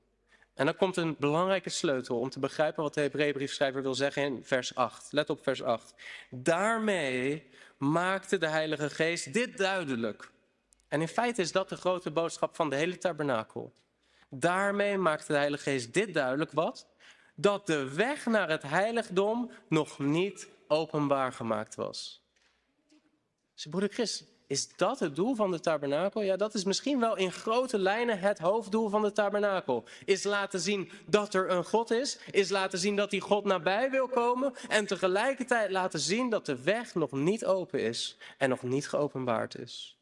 En dan komt een belangrijke sleutel om te begrijpen wat de Hebreeënbriefschrijver wil zeggen in vers 8. Let op vers 8. Daarmee maakte de Heilige Geest dit duidelijk. En in feite is dat de grote boodschap van de hele tabernakel. Daarmee maakte de Heilige Geest dit duidelijk wat? dat de weg naar het heiligdom nog niet openbaar gemaakt was. Zie dus broeder Christ, is dat het doel van de tabernakel? Ja, dat is misschien wel in grote lijnen het hoofddoel van de tabernakel. Is laten zien dat er een God is, is laten zien dat die God nabij wil komen en tegelijkertijd laten zien dat de weg nog niet open is en nog niet geopenbaard is.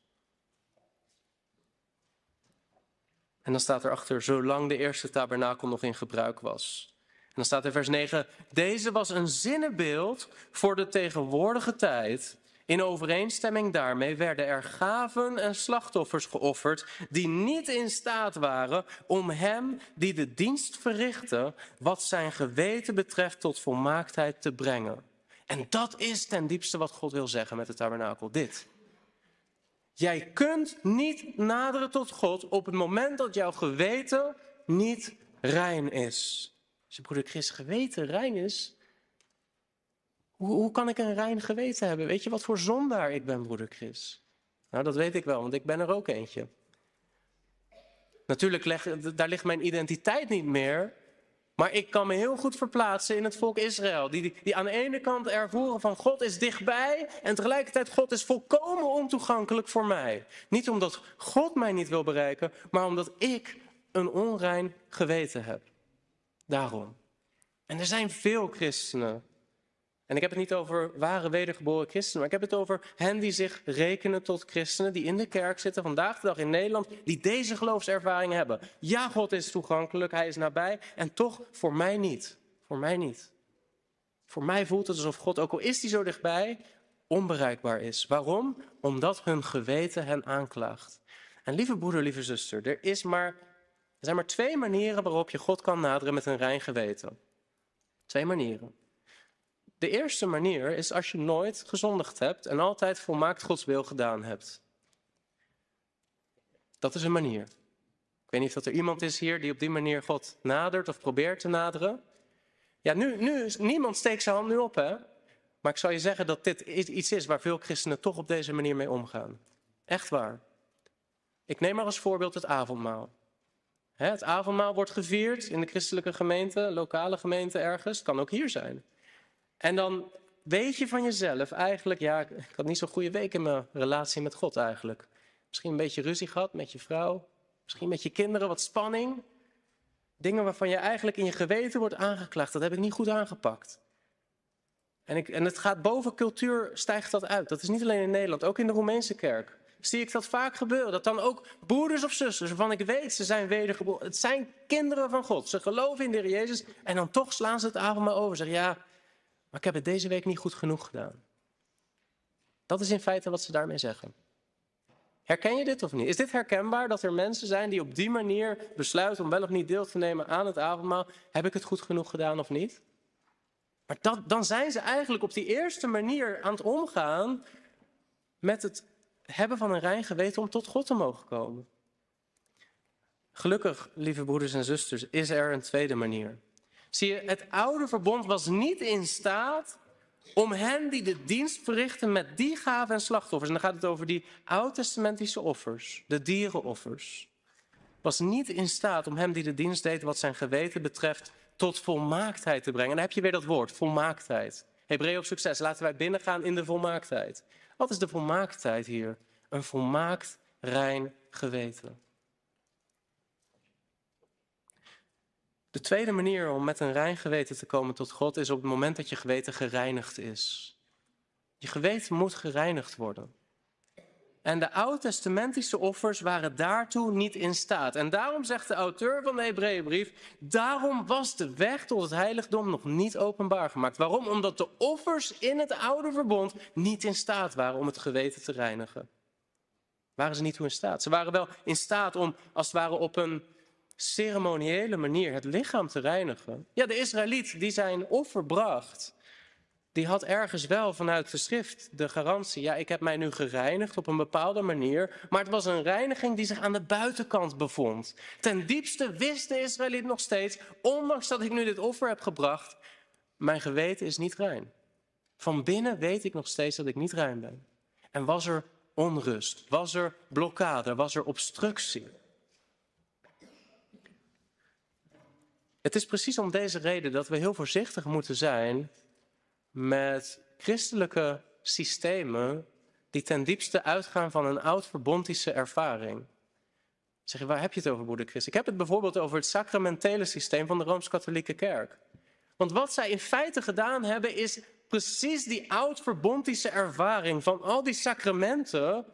En dan staat erachter, zolang de eerste tabernakel nog in gebruik was dan staat in vers 9: Deze was een zinnenbeeld voor de tegenwoordige tijd. In overeenstemming daarmee werden er gaven en slachtoffers geofferd die niet in staat waren om hem die de dienst verrichtte, wat zijn geweten betreft, tot volmaaktheid te brengen. En dat is ten diepste wat God wil zeggen met het tabernakel. Dit. Jij kunt niet naderen tot God op het moment dat jouw geweten niet rein is je broeder Chris, geweten rein is. Hoe, hoe kan ik een rein geweten hebben? Weet je wat voor zondaar ik ben, broeder Chris? Nou, dat weet ik wel, want ik ben er ook eentje. Natuurlijk, leg, daar ligt mijn identiteit niet meer. Maar ik kan me heel goed verplaatsen in het volk Israël. Die, die, die aan de ene kant ervoeren van God is dichtbij. En tegelijkertijd God is volkomen ontoegankelijk voor mij. Niet omdat God mij niet wil bereiken, maar omdat ik een onrein geweten heb daarom. En er zijn veel christenen. En ik heb het niet over ware wedergeboren christenen, maar ik heb het over hen die zich rekenen tot christenen, die in de kerk zitten vandaag de dag in Nederland, die deze geloofservaring hebben. Ja, God is toegankelijk, Hij is nabij, en toch voor mij niet. Voor mij niet. Voor mij voelt het alsof God, ook al is Hij zo dichtbij, onbereikbaar is. Waarom? Omdat hun geweten hen aanklaagt. En lieve broeder, lieve zuster, er is maar er zijn maar twee manieren waarop je God kan naderen met een rein geweten. Twee manieren. De eerste manier is als je nooit gezondigd hebt en altijd volmaakt Gods wil gedaan hebt. Dat is een manier. Ik weet niet of er iemand is hier die op die manier God nadert of probeert te naderen. Ja, nu, nu niemand steekt zijn hand nu op, hè? Maar ik zal je zeggen dat dit iets is waar veel christenen toch op deze manier mee omgaan. Echt waar. Ik neem maar als voorbeeld het avondmaal het avondmaal wordt gevierd in de christelijke gemeente, lokale gemeente ergens. kan ook hier zijn. En dan weet je van jezelf eigenlijk, ja, ik had niet zo'n goede week in mijn relatie met God eigenlijk. Misschien een beetje ruzie gehad met je vrouw. Misschien met je kinderen wat spanning. Dingen waarvan je eigenlijk in je geweten wordt aangeklaagd. Dat heb ik niet goed aangepakt. En, ik, en het gaat boven cultuur, stijgt dat uit. Dat is niet alleen in Nederland, ook in de Roemeense kerk zie ik dat vaak gebeuren. Dat dan ook broeders of zusters, waarvan ik weet, ze zijn wedergeboren. Het zijn kinderen van God. Ze geloven in de Heer Jezus en dan toch slaan ze het avondmaal over. Zeggen, ja, maar ik heb het deze week niet goed genoeg gedaan. Dat is in feite wat ze daarmee zeggen. Herken je dit of niet? Is dit herkenbaar dat er mensen zijn die op die manier besluiten om wel of niet deel te nemen aan het avondmaal? Heb ik het goed genoeg gedaan of niet? Maar dat, dan zijn ze eigenlijk op die eerste manier aan het omgaan met het hebben van een rein geweten om tot God te mogen komen. Gelukkig, lieve broeders en zusters, is er een tweede manier. Zie je, het oude verbond was niet in staat om hen die de dienst verrichten met die gaven en slachtoffers. En dan gaat het over die oud-testamentische offers, de dierenoffers. Was niet in staat om hem die de dienst deed wat zijn geweten betreft tot volmaaktheid te brengen. En dan heb je weer dat woord, volmaaktheid. Hebree op succes, laten wij binnengaan in de volmaaktheid. Wat is de volmaaktheid hier? Een volmaakt rein geweten. De tweede manier om met een rein geweten te komen tot God is op het moment dat je geweten gereinigd is. Je geweten moet gereinigd worden. En de oud-testamentische offers waren daartoe niet in staat. En daarom zegt de auteur van de Hebreeënbrief, daarom was de weg tot het heiligdom nog niet openbaar gemaakt. Waarom? Omdat de offers in het oude verbond niet in staat waren om het geweten te reinigen. Waren ze niet toe in staat? Ze waren wel in staat om, als het ware, op een ceremoniële manier het lichaam te reinigen. Ja, de Israëliet die zijn offer bracht, die had ergens wel vanuit de de garantie. Ja, ik heb mij nu gereinigd op een bepaalde manier. Maar het was een reiniging die zich aan de buitenkant bevond. Ten diepste wist de Israëliet nog steeds, ondanks dat ik nu dit offer heb gebracht, mijn geweten is niet rein. Van binnen weet ik nog steeds dat ik niet rein ben. En was er onrust, was er blokkade, was er obstructie. Het is precies om deze reden dat we heel voorzichtig moeten zijn met christelijke systemen die ten diepste uitgaan van een oud-verbondische ervaring. Zeg je, waar heb je het over, broeder Christus? Ik heb het bijvoorbeeld over het sacramentele systeem van de Rooms-Katholieke Kerk. Want wat zij in feite gedaan hebben, is precies die oud-verbondische ervaring van al die sacramenten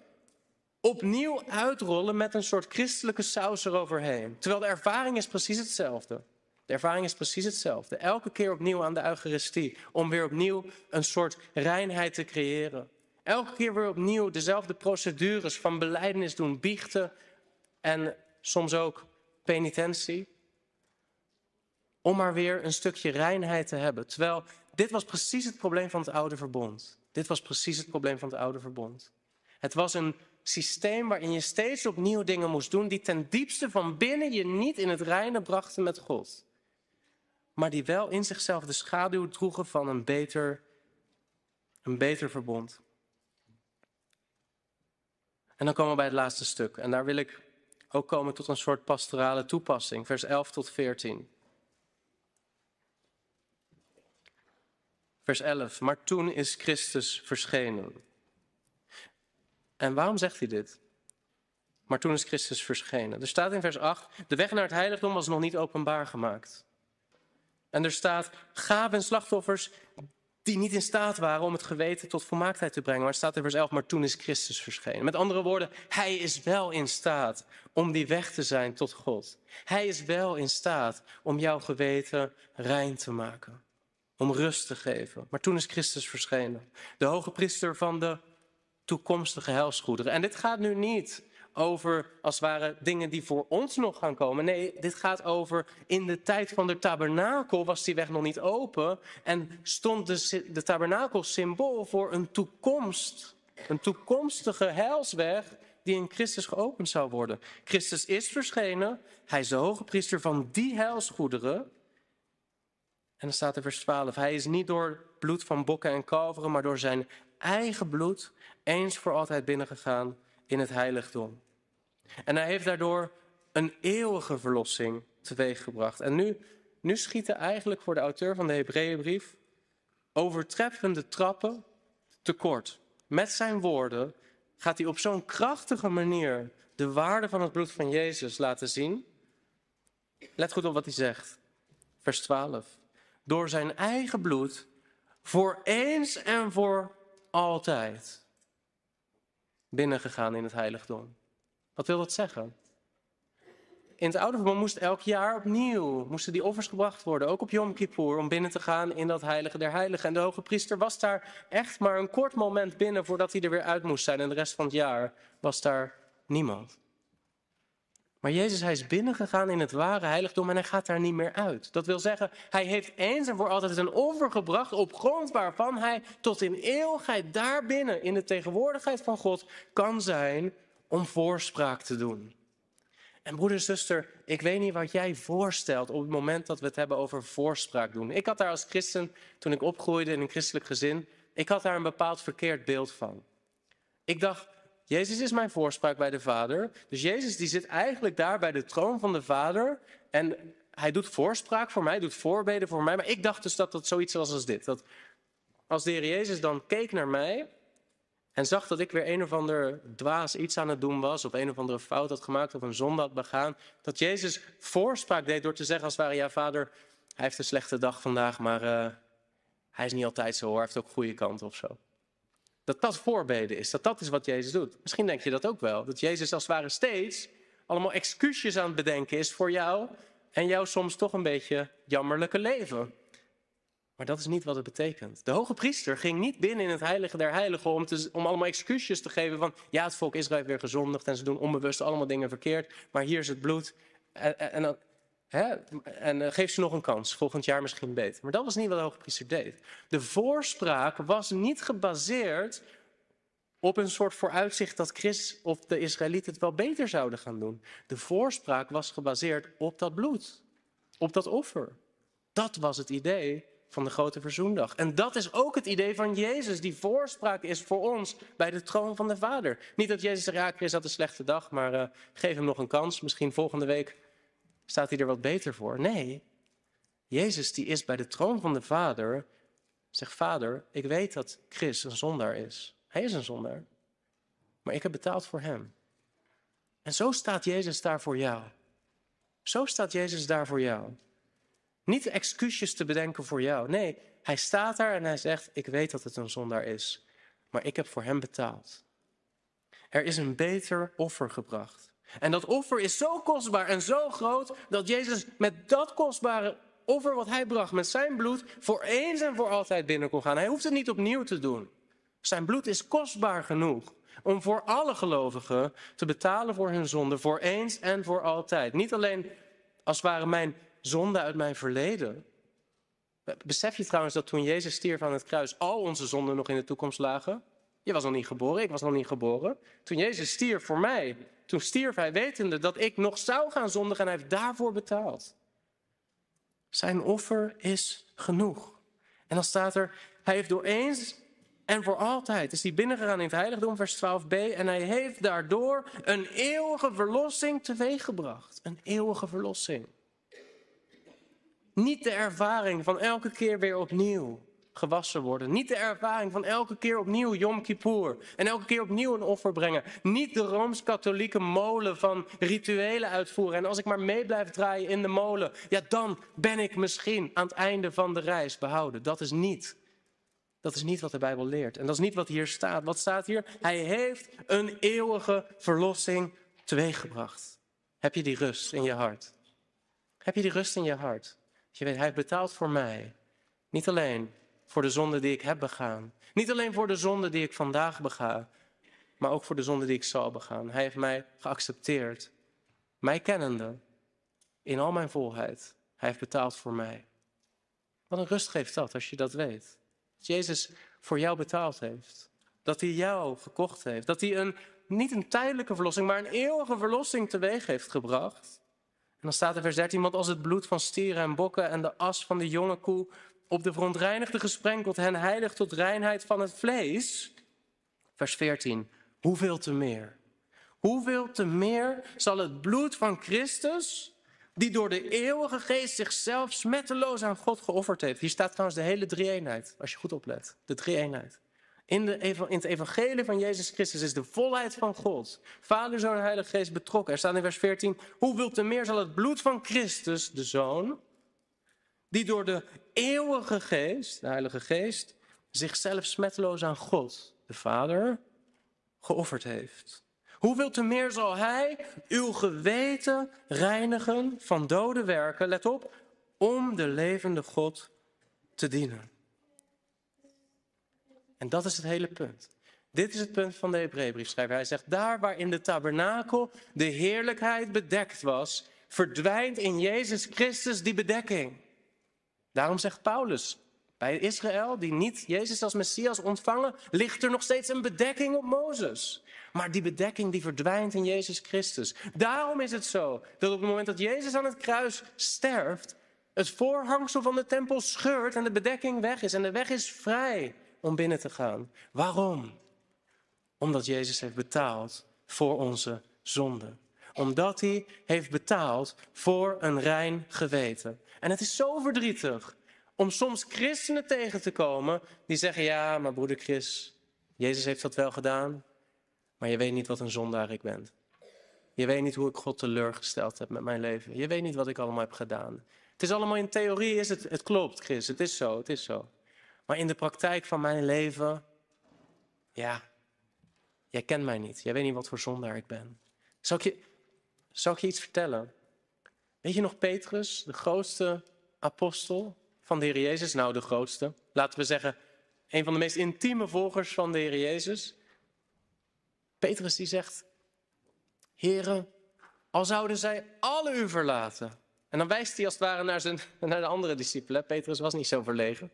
opnieuw uitrollen met een soort christelijke saus eroverheen. Terwijl de ervaring is precies hetzelfde. De ervaring is precies hetzelfde. Elke keer opnieuw aan de Eucharistie. Om weer opnieuw een soort reinheid te creëren. Elke keer weer opnieuw dezelfde procedures van beleidenis doen, biechten en soms ook penitentie. Om maar weer een stukje reinheid te hebben. Terwijl dit was precies het probleem van het oude verbond. Dit was precies het probleem van het oude verbond. Het was een systeem waarin je steeds opnieuw dingen moest doen die ten diepste van binnen je niet in het reine brachten met God maar die wel in zichzelf de schaduw droegen van een beter, een beter verbond. En dan komen we bij het laatste stuk. En daar wil ik ook komen tot een soort pastorale toepassing, vers 11 tot 14. Vers 11. Maar toen is Christus verschenen. En waarom zegt hij dit? Maar toen is Christus verschenen. Er staat in vers 8: De weg naar het heiligdom was nog niet openbaar gemaakt. En er staat gaven en slachtoffers die niet in staat waren om het geweten tot volmaaktheid te brengen. Maar er staat in vers 11, maar toen is Christus verschenen. Met andere woorden, hij is wel in staat om die weg te zijn tot God. Hij is wel in staat om jouw geweten rein te maken. Om rust te geven. Maar toen is Christus verschenen. De hoge priester van de toekomstige helsgoederen. En dit gaat nu niet over, als het ware, dingen die voor ons nog gaan komen. Nee, dit gaat over in de tijd van de tabernakel was die weg nog niet open. En stond de, de tabernakel symbool voor een toekomst. Een toekomstige heilsweg die in Christus geopend zou worden. Christus is verschenen. Hij is de hoge priester van die heilsgoederen. En dan staat er vers 12: Hij is niet door bloed van bokken en kalveren, maar door zijn eigen bloed eens voor altijd binnengegaan in het heiligdom. En hij heeft daardoor een eeuwige verlossing teweeggebracht. En nu, nu schieten eigenlijk voor de auteur van de Hebreeënbrief overtreffende trappen tekort. Met zijn woorden gaat hij op zo'n krachtige manier de waarde van het bloed van Jezus laten zien. Let goed op wat hij zegt. Vers 12. Door zijn eigen bloed, voor eens en voor altijd binnengegaan in het heiligdom. Wat wil dat zeggen? In het oude verbond moest elk jaar opnieuw moesten die offers gebracht worden, ook op Yom Kippur, om binnen te gaan in dat heilige der heiligen. En de hoge priester was daar echt maar een kort moment binnen voordat hij er weer uit moest zijn. En de rest van het jaar was daar niemand. Maar Jezus, hij is binnengegaan in het ware heiligdom en hij gaat daar niet meer uit. Dat wil zeggen, hij heeft eens en voor altijd een offer gebracht op grond waarvan hij tot in eeuwigheid daarbinnen in de tegenwoordigheid van God kan zijn om voorspraak te doen. En broeder, zuster, ik weet niet wat jij voorstelt op het moment dat we het hebben over voorspraak doen. Ik had daar als christen, toen ik opgroeide in een christelijk gezin, ik had daar een bepaald verkeerd beeld van. Ik dacht, Jezus is mijn voorspraak bij de Vader. Dus Jezus die zit eigenlijk daar bij de troon van de Vader. En hij doet voorspraak voor mij, doet voorbeden voor mij. Maar ik dacht dus dat dat zoiets was als dit. Dat als de Heer Jezus dan keek naar mij en zag dat ik weer een of ander dwaas iets aan het doen was, of een of andere fout had gemaakt, of een zonde had begaan, dat Jezus voorspraak deed door te zeggen als het ware, ja vader, hij heeft een slechte dag vandaag, maar eh, hij is niet altijd zo hoor, hij heeft ook goede kanten of zo. Dat dat voorbeden is, dat dat is wat Jezus doet. Misschien denk je dat ook wel, dat Jezus als het ware steeds allemaal excuusjes aan het bedenken is voor jou en jouw soms toch een beetje jammerlijke leven. Maar dat is niet wat het betekent. De hoge priester ging niet binnen in het heilige der heiligen om, te, om allemaal excuusjes te geven van ja, het volk Israël heeft weer gezondigd en ze doen onbewust allemaal dingen verkeerd, maar hier is het bloed. En, en, en eh, geef ze nog een kans, volgend jaar misschien beter. Maar dat was niet wat de hoge priester deed. De voorspraak was niet gebaseerd op een soort vooruitzicht dat Christus of de Israëlieten het wel beter zouden gaan doen. De voorspraak was gebaseerd op dat bloed, op dat offer. Dat was het idee van de grote verzoendag. En dat is ook het idee van Jezus, die voorspraak is voor ons bij de troon van de Vader. Niet dat Jezus zegt, is dat had een slechte dag, maar eh, geef hem nog een kans, misschien volgende week Staat hij er wat beter voor? Nee. Jezus die is bij de troon van de Vader. Zegt Vader, ik weet dat Chris een zondaar is. Hij is een zondaar. Maar ik heb betaald voor hem. En zo staat Jezus daar voor jou. Zo staat Jezus daar voor jou. Niet excuses te bedenken voor jou. Nee, hij staat daar en hij zegt: Ik weet dat het een zondaar is, maar ik heb voor hem betaald. Er is een beter offer gebracht. En dat offer is zo kostbaar en zo groot dat Jezus met dat kostbare offer wat hij bracht, met zijn bloed, voor eens en voor altijd binnen kon gaan. Hij hoeft het niet opnieuw te doen. Zijn bloed is kostbaar genoeg om voor alle gelovigen te betalen voor hun zonde, voor eens en voor altijd. Niet alleen als waren mijn zonde uit mijn verleden. Besef je trouwens dat toen Jezus stierf aan het kruis, al onze zonden nog in de toekomst lagen? Je was nog niet geboren, ik was nog niet geboren. Toen Jezus stierf voor mij, toen stierf hij wetende dat ik nog zou gaan zondigen en hij heeft daarvoor betaald. Zijn offer is genoeg. En dan staat er, hij heeft door eens en voor altijd is hij binnengegaan in het heiligdom, vers 12b. En hij heeft daardoor een eeuwige verlossing teweeggebracht. Een eeuwige verlossing. Niet de ervaring van elke keer weer opnieuw gewassen worden. Niet de ervaring van elke keer opnieuw Yom Kippur en elke keer opnieuw een offer brengen. Niet de rooms-katholieke molen van rituelen uitvoeren. En als ik maar mee blijf draaien in de molen, ja, dan ben ik misschien aan het einde van de reis behouden. Dat is niet. Dat is niet wat de Bijbel leert. En dat is niet wat hier staat. Wat staat hier? Hij heeft een eeuwige verlossing teweeggebracht. Heb je die rust in je hart? Heb je die rust in je hart? Dat je weet, hij betaalt voor mij. Niet alleen voor de zonde die ik heb begaan. Niet alleen voor de zonde die ik vandaag bega, maar ook voor de zonde die ik zal begaan. Hij heeft mij geaccepteerd, mij kennende, in al mijn volheid. Hij heeft betaald voor mij. Wat een rust geeft dat als je dat weet. Dat Jezus voor jou betaald heeft. Dat hij jou gekocht heeft. Dat hij een, niet een tijdelijke verlossing, maar een eeuwige verlossing teweeg heeft gebracht. En dan staat er vers 13, want als het bloed van stieren en bokken en de as van de jonge koe op de verontreinigde gesprenkeld, hen heilig tot reinheid van het vlees. Vers 14, hoeveel te meer? Hoeveel te meer zal het bloed van Christus, die door de eeuwige geest zichzelf smetteloos aan God geofferd heeft. Hier staat trouwens de hele drie-eenheid, als je goed oplet. De drie-eenheid. In, de, in het evangelie van Jezus Christus is de volheid van God, Vader, Zoon en Heilige Geest betrokken. Er staat in vers 14, hoeveel te meer zal het bloed van Christus, de Zoon, die door de eeuwige geest, de Heilige Geest, zichzelf smetteloos aan God, de Vader, geofferd heeft. Hoeveel te meer zal Hij uw geweten reinigen van dode werken, let op, om de levende God te dienen. En dat is het hele punt. Dit is het punt van de Hebreeënbriefschrijver. Hij zegt, daar waar in de tabernakel de heerlijkheid bedekt was, verdwijnt in Jezus Christus die bedekking. Daarom zegt Paulus, bij Israël die niet Jezus als Messias ontvangen, ligt er nog steeds een bedekking op Mozes. Maar die bedekking die verdwijnt in Jezus Christus. Daarom is het zo dat op het moment dat Jezus aan het kruis sterft, het voorhangsel van de tempel scheurt en de bedekking weg is. En de weg is vrij om binnen te gaan. Waarom? Omdat Jezus heeft betaald voor onze zonden omdat hij heeft betaald voor een rein geweten. En het is zo verdrietig om soms christenen tegen te komen die zeggen: Ja, maar broeder Chris, Jezus heeft dat wel gedaan, maar je weet niet wat een zondaar ik ben. Je weet niet hoe ik God teleurgesteld heb met mijn leven. Je weet niet wat ik allemaal heb gedaan. Het is allemaal in theorie, is het, het klopt, Chris. Het is zo, het is zo. Maar in de praktijk van mijn leven, ja, jij kent mij niet. Jij weet niet wat voor zondaar ik ben. Zal ik je, zal ik je iets vertellen? Weet je nog Petrus, de grootste apostel van de Heer Jezus? Nou, de grootste. Laten we zeggen, een van de meest intieme volgers van de Heer Jezus. Petrus die zegt, Heren, al zouden zij alle u verlaten. En dan wijst hij als het ware naar, zijn, naar de andere discipelen. Petrus was niet zo verlegen.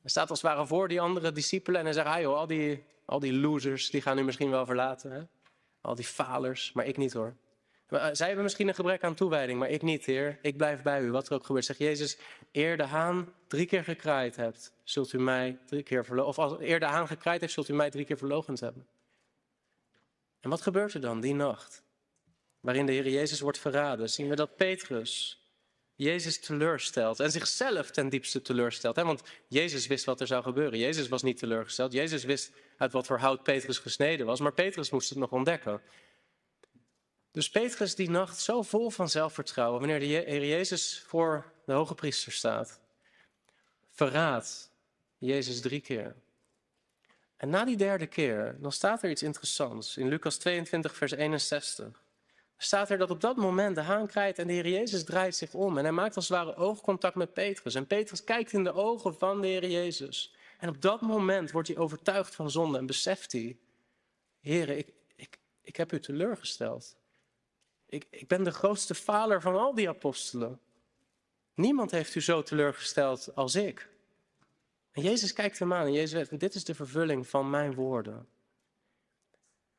Hij staat als het ware voor die andere discipelen en hij zegt, ah joh, al die, al die losers die gaan u misschien wel verlaten. Hè? Al die falers, maar ik niet hoor. Eh, zij hebben misschien een gebrek aan toewijding, maar ik niet, Heer. Ik blijf bij u, wat er ook gebeurt. zegt Jezus, eer de haan drie keer gekraaid hebt, zult u mij drie keer verloochenen. Of als eer de haan gekraaid heeft, zult u mij drie keer verloochend hebben. En wat gebeurt er dan die nacht? Waarin de Heer Jezus wordt verraden, zien we dat Petrus Jezus teleurstelt en zichzelf ten diepste teleurstelt. Hè? Want Jezus wist wat er zou gebeuren. Jezus was niet teleurgesteld. Jezus wist uit wat voor hout Petrus gesneden was, maar Petrus moest het nog ontdekken. Dus Petrus die nacht zo vol van zelfvertrouwen wanneer de Heer Jezus voor de hoge priester staat. Verraadt Jezus drie keer. En na die derde keer, dan staat er iets interessants in Lucas 22, vers 61. Staat er dat op dat moment de haan krijgt en de Heer Jezus draait zich om. En hij maakt als het ware oogcontact met Petrus. En Petrus kijkt in de ogen van de Heer Jezus. En op dat moment wordt hij overtuigd van zonde en beseft hij: Heer, ik, ik, ik heb u teleurgesteld. Ik, ik ben de grootste faler van al die apostelen. Niemand heeft u zo teleurgesteld als ik. En Jezus kijkt hem aan en Jezus zegt, dit is de vervulling van mijn woorden.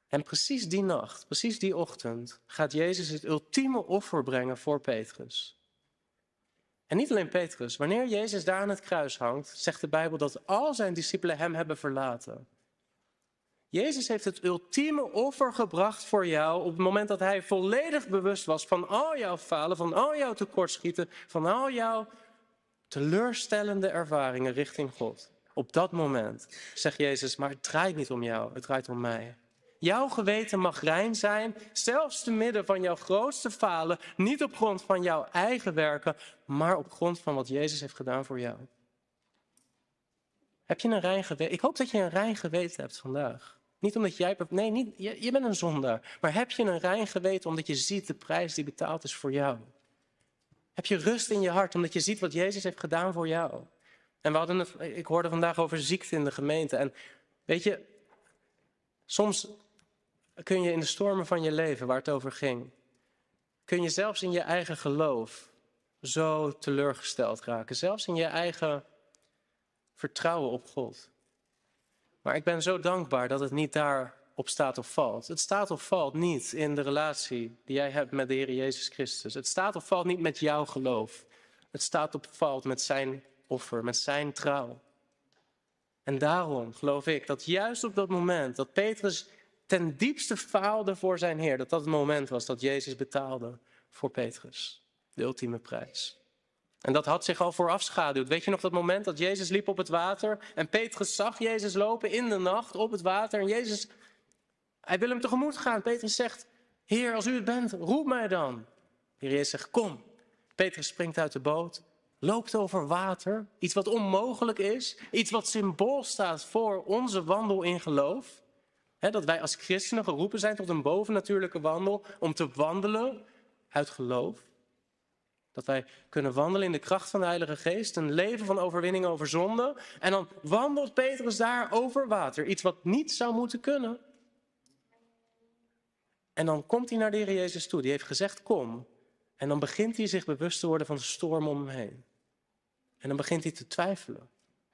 En precies die nacht, precies die ochtend, gaat Jezus het ultieme offer brengen voor Petrus. En niet alleen Petrus, wanneer Jezus daar aan het kruis hangt, zegt de Bijbel dat al zijn discipelen hem hebben verlaten. Jezus heeft het ultieme offer gebracht voor jou op het moment dat hij volledig bewust was van al jouw falen, van al jouw tekortschieten, van al jouw teleurstellende ervaringen richting God. Op dat moment zegt Jezus, maar het draait niet om jou, het draait om mij. Jouw geweten mag rein zijn, zelfs te midden van jouw grootste falen, niet op grond van jouw eigen werken, maar op grond van wat Jezus heeft gedaan voor jou. Heb je een rein geweten? Ik hoop dat je een rein geweten hebt vandaag. Niet omdat jij. Nee, niet, je, je bent een zondaar. Maar heb je een rein geweten omdat je ziet de prijs die betaald is voor jou? Heb je rust in je hart omdat je ziet wat Jezus heeft gedaan voor jou? En we hadden ik hoorde vandaag over ziekte in de gemeente. En weet je, soms kun je in de stormen van je leven, waar het over ging, kun je zelfs in je eigen geloof zo teleurgesteld raken. Zelfs in je eigen vertrouwen op God. Maar ik ben zo dankbaar dat het niet daarop staat of valt. Het staat of valt niet in de relatie die jij hebt met de Heer Jezus Christus. Het staat of valt niet met jouw geloof. Het staat of valt met zijn offer, met zijn trouw. En daarom geloof ik dat juist op dat moment dat Petrus ten diepste faalde voor zijn Heer, dat dat het moment was dat Jezus betaalde voor Petrus. De ultieme prijs. En dat had zich al voorafschaduwd. Weet je nog dat moment dat Jezus liep op het water en Petrus zag Jezus lopen in de nacht op het water en Jezus, hij wil hem tegemoet gaan. Petrus zegt, Heer, als u het bent, roep mij dan. Hier Heer Jezus zegt, kom. Petrus springt uit de boot, loopt over water, iets wat onmogelijk is, iets wat symbool staat voor onze wandel in geloof. dat wij als christenen geroepen zijn tot een bovennatuurlijke wandel om te wandelen uit geloof. Dat wij kunnen wandelen in de kracht van de Heilige Geest, een leven van overwinning over zonde. En dan wandelt Petrus daar over water, iets wat niet zou moeten kunnen. En dan komt hij naar de Heer Jezus toe, die heeft gezegd kom. En dan begint hij zich bewust te worden van de storm om hem heen. En dan begint hij te twijfelen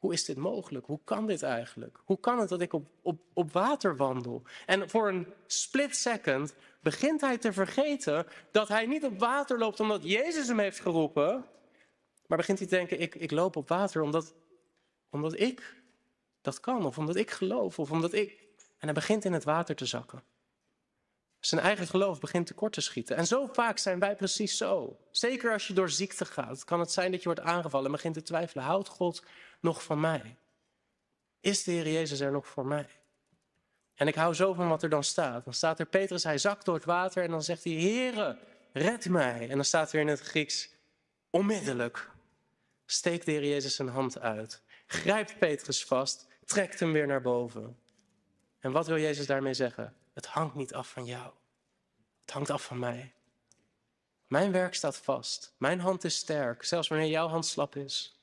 hoe is dit mogelijk? Hoe kan dit eigenlijk? Hoe kan het dat ik op, op, op water wandel? En voor een split second begint hij te vergeten dat hij niet op water loopt omdat Jezus hem heeft geroepen. Maar begint hij te denken, ik, ik loop op water omdat, omdat ik dat kan. Of omdat ik geloof. Of omdat ik... En hij begint in het water te zakken zijn eigen geloof begint tekort te schieten. En zo vaak zijn wij precies zo. Zeker als je door ziekte gaat, kan het zijn dat je wordt aangevallen en begint te twijfelen: houdt God nog van mij? Is de Heer Jezus er nog voor mij? En ik hou zo van wat er dan staat. Dan staat er Petrus, hij zakt door het water en dan zegt hij: Heere, red mij. En dan staat er in het Grieks: onmiddellijk steekt de Heer Jezus zijn hand uit, grijpt Petrus vast, trekt hem weer naar boven. En wat wil Jezus daarmee zeggen? het hangt niet af van jou. Het hangt af van mij. Mijn werk staat vast. Mijn hand is sterk, zelfs wanneer jouw hand slap is.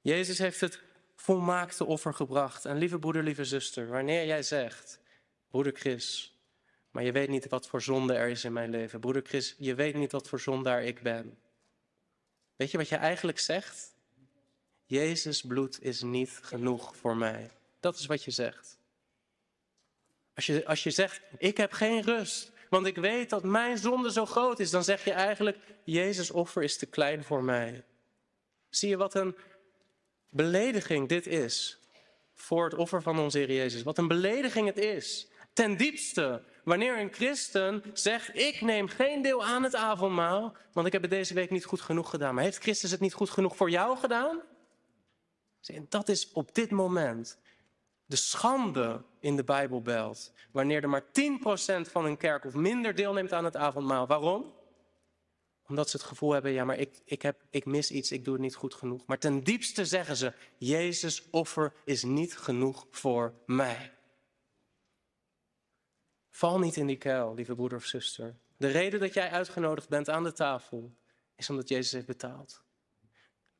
Jezus heeft het volmaakte offer gebracht. En lieve broeder, lieve zuster, wanneer jij zegt, broeder Chris, maar je weet niet wat voor zonde er is in mijn leven. Broeder Chris, je weet niet wat voor zondaar ik ben. Weet je wat je eigenlijk zegt? Jezus bloed is niet genoeg voor mij. Dat is wat je zegt. Als je, als je zegt, ik heb geen rust, want ik weet dat mijn zonde zo groot is, dan zeg je eigenlijk, Jezus offer is te klein voor mij. Zie je wat een belediging dit is voor het offer van onze Heer Jezus. Wat een belediging het is. Ten diepste, wanneer een christen zegt, ik neem geen deel aan het avondmaal, want ik heb het deze week niet goed genoeg gedaan. Maar heeft Christus het niet goed genoeg voor jou gedaan? Dat is op dit moment de schande in de Bijbel belt. Wanneer er maar 10% van hun kerk of minder deelneemt aan het avondmaal. Waarom? Omdat ze het gevoel hebben, ja maar ik, ik, heb, ik mis iets, ik doe het niet goed genoeg. Maar ten diepste zeggen ze, Jezus offer is niet genoeg voor mij. Val niet in die kuil, lieve broeder of zuster. De reden dat jij uitgenodigd bent aan de tafel is omdat Jezus heeft betaald.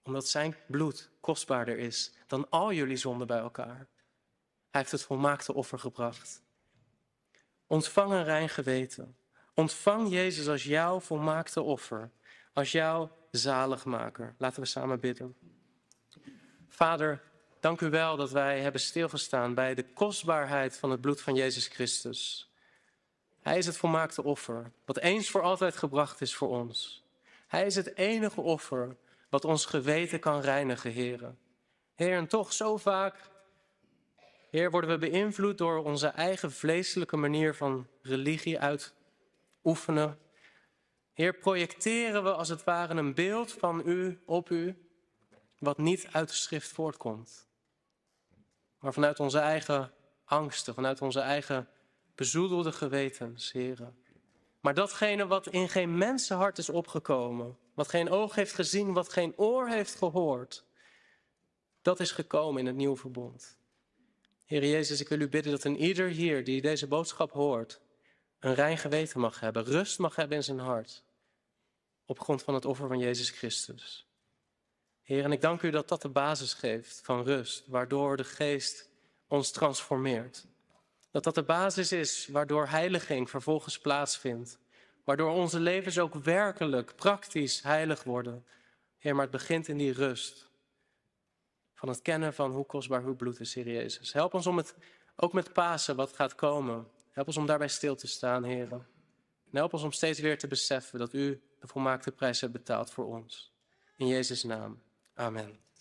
Omdat zijn bloed kostbaarder is dan al jullie zonden bij elkaar. Hij heeft het volmaakte offer gebracht. Ontvang een rein geweten. Ontvang Jezus als jouw volmaakte offer, als jouw zaligmaker. Laten we samen bidden. Vader, dank u wel dat wij hebben stilgestaan bij de kostbaarheid van het bloed van Jezus Christus. Hij is het volmaakte offer, wat eens voor altijd gebracht is voor ons. Hij is het enige offer wat ons geweten kan reinigen, here. Heer, en toch zo vaak Heer, worden we beïnvloed door onze eigen vleeselijke manier van religie uitoefenen? Heer, projecteren we als het ware een beeld van u op u, wat niet uit de schrift voortkomt, maar vanuit onze eigen angsten, vanuit onze eigen bezoedelde gewetens, heren. Maar datgene wat in geen mensenhart is opgekomen, wat geen oog heeft gezien, wat geen oor heeft gehoord, dat is gekomen in het nieuwe verbond. Heer Jezus, ik wil u bidden dat een ieder hier die deze boodschap hoort, een rein geweten mag hebben, rust mag hebben in zijn hart, op grond van het offer van Jezus Christus. Heer, en ik dank u dat dat de basis geeft van rust, waardoor de geest ons transformeert. Dat dat de basis is waardoor heiliging vervolgens plaatsvindt, waardoor onze levens ook werkelijk, praktisch heilig worden. Heer, maar het begint in die rust van het kennen van hoe kostbaar uw bloed is, Heer Jezus. Help ons om het, ook met Pasen, wat gaat komen. Help ons om daarbij stil te staan, Heer. En help ons om steeds weer te beseffen dat u de volmaakte prijs hebt betaald voor ons. In Jezus' naam. Amen.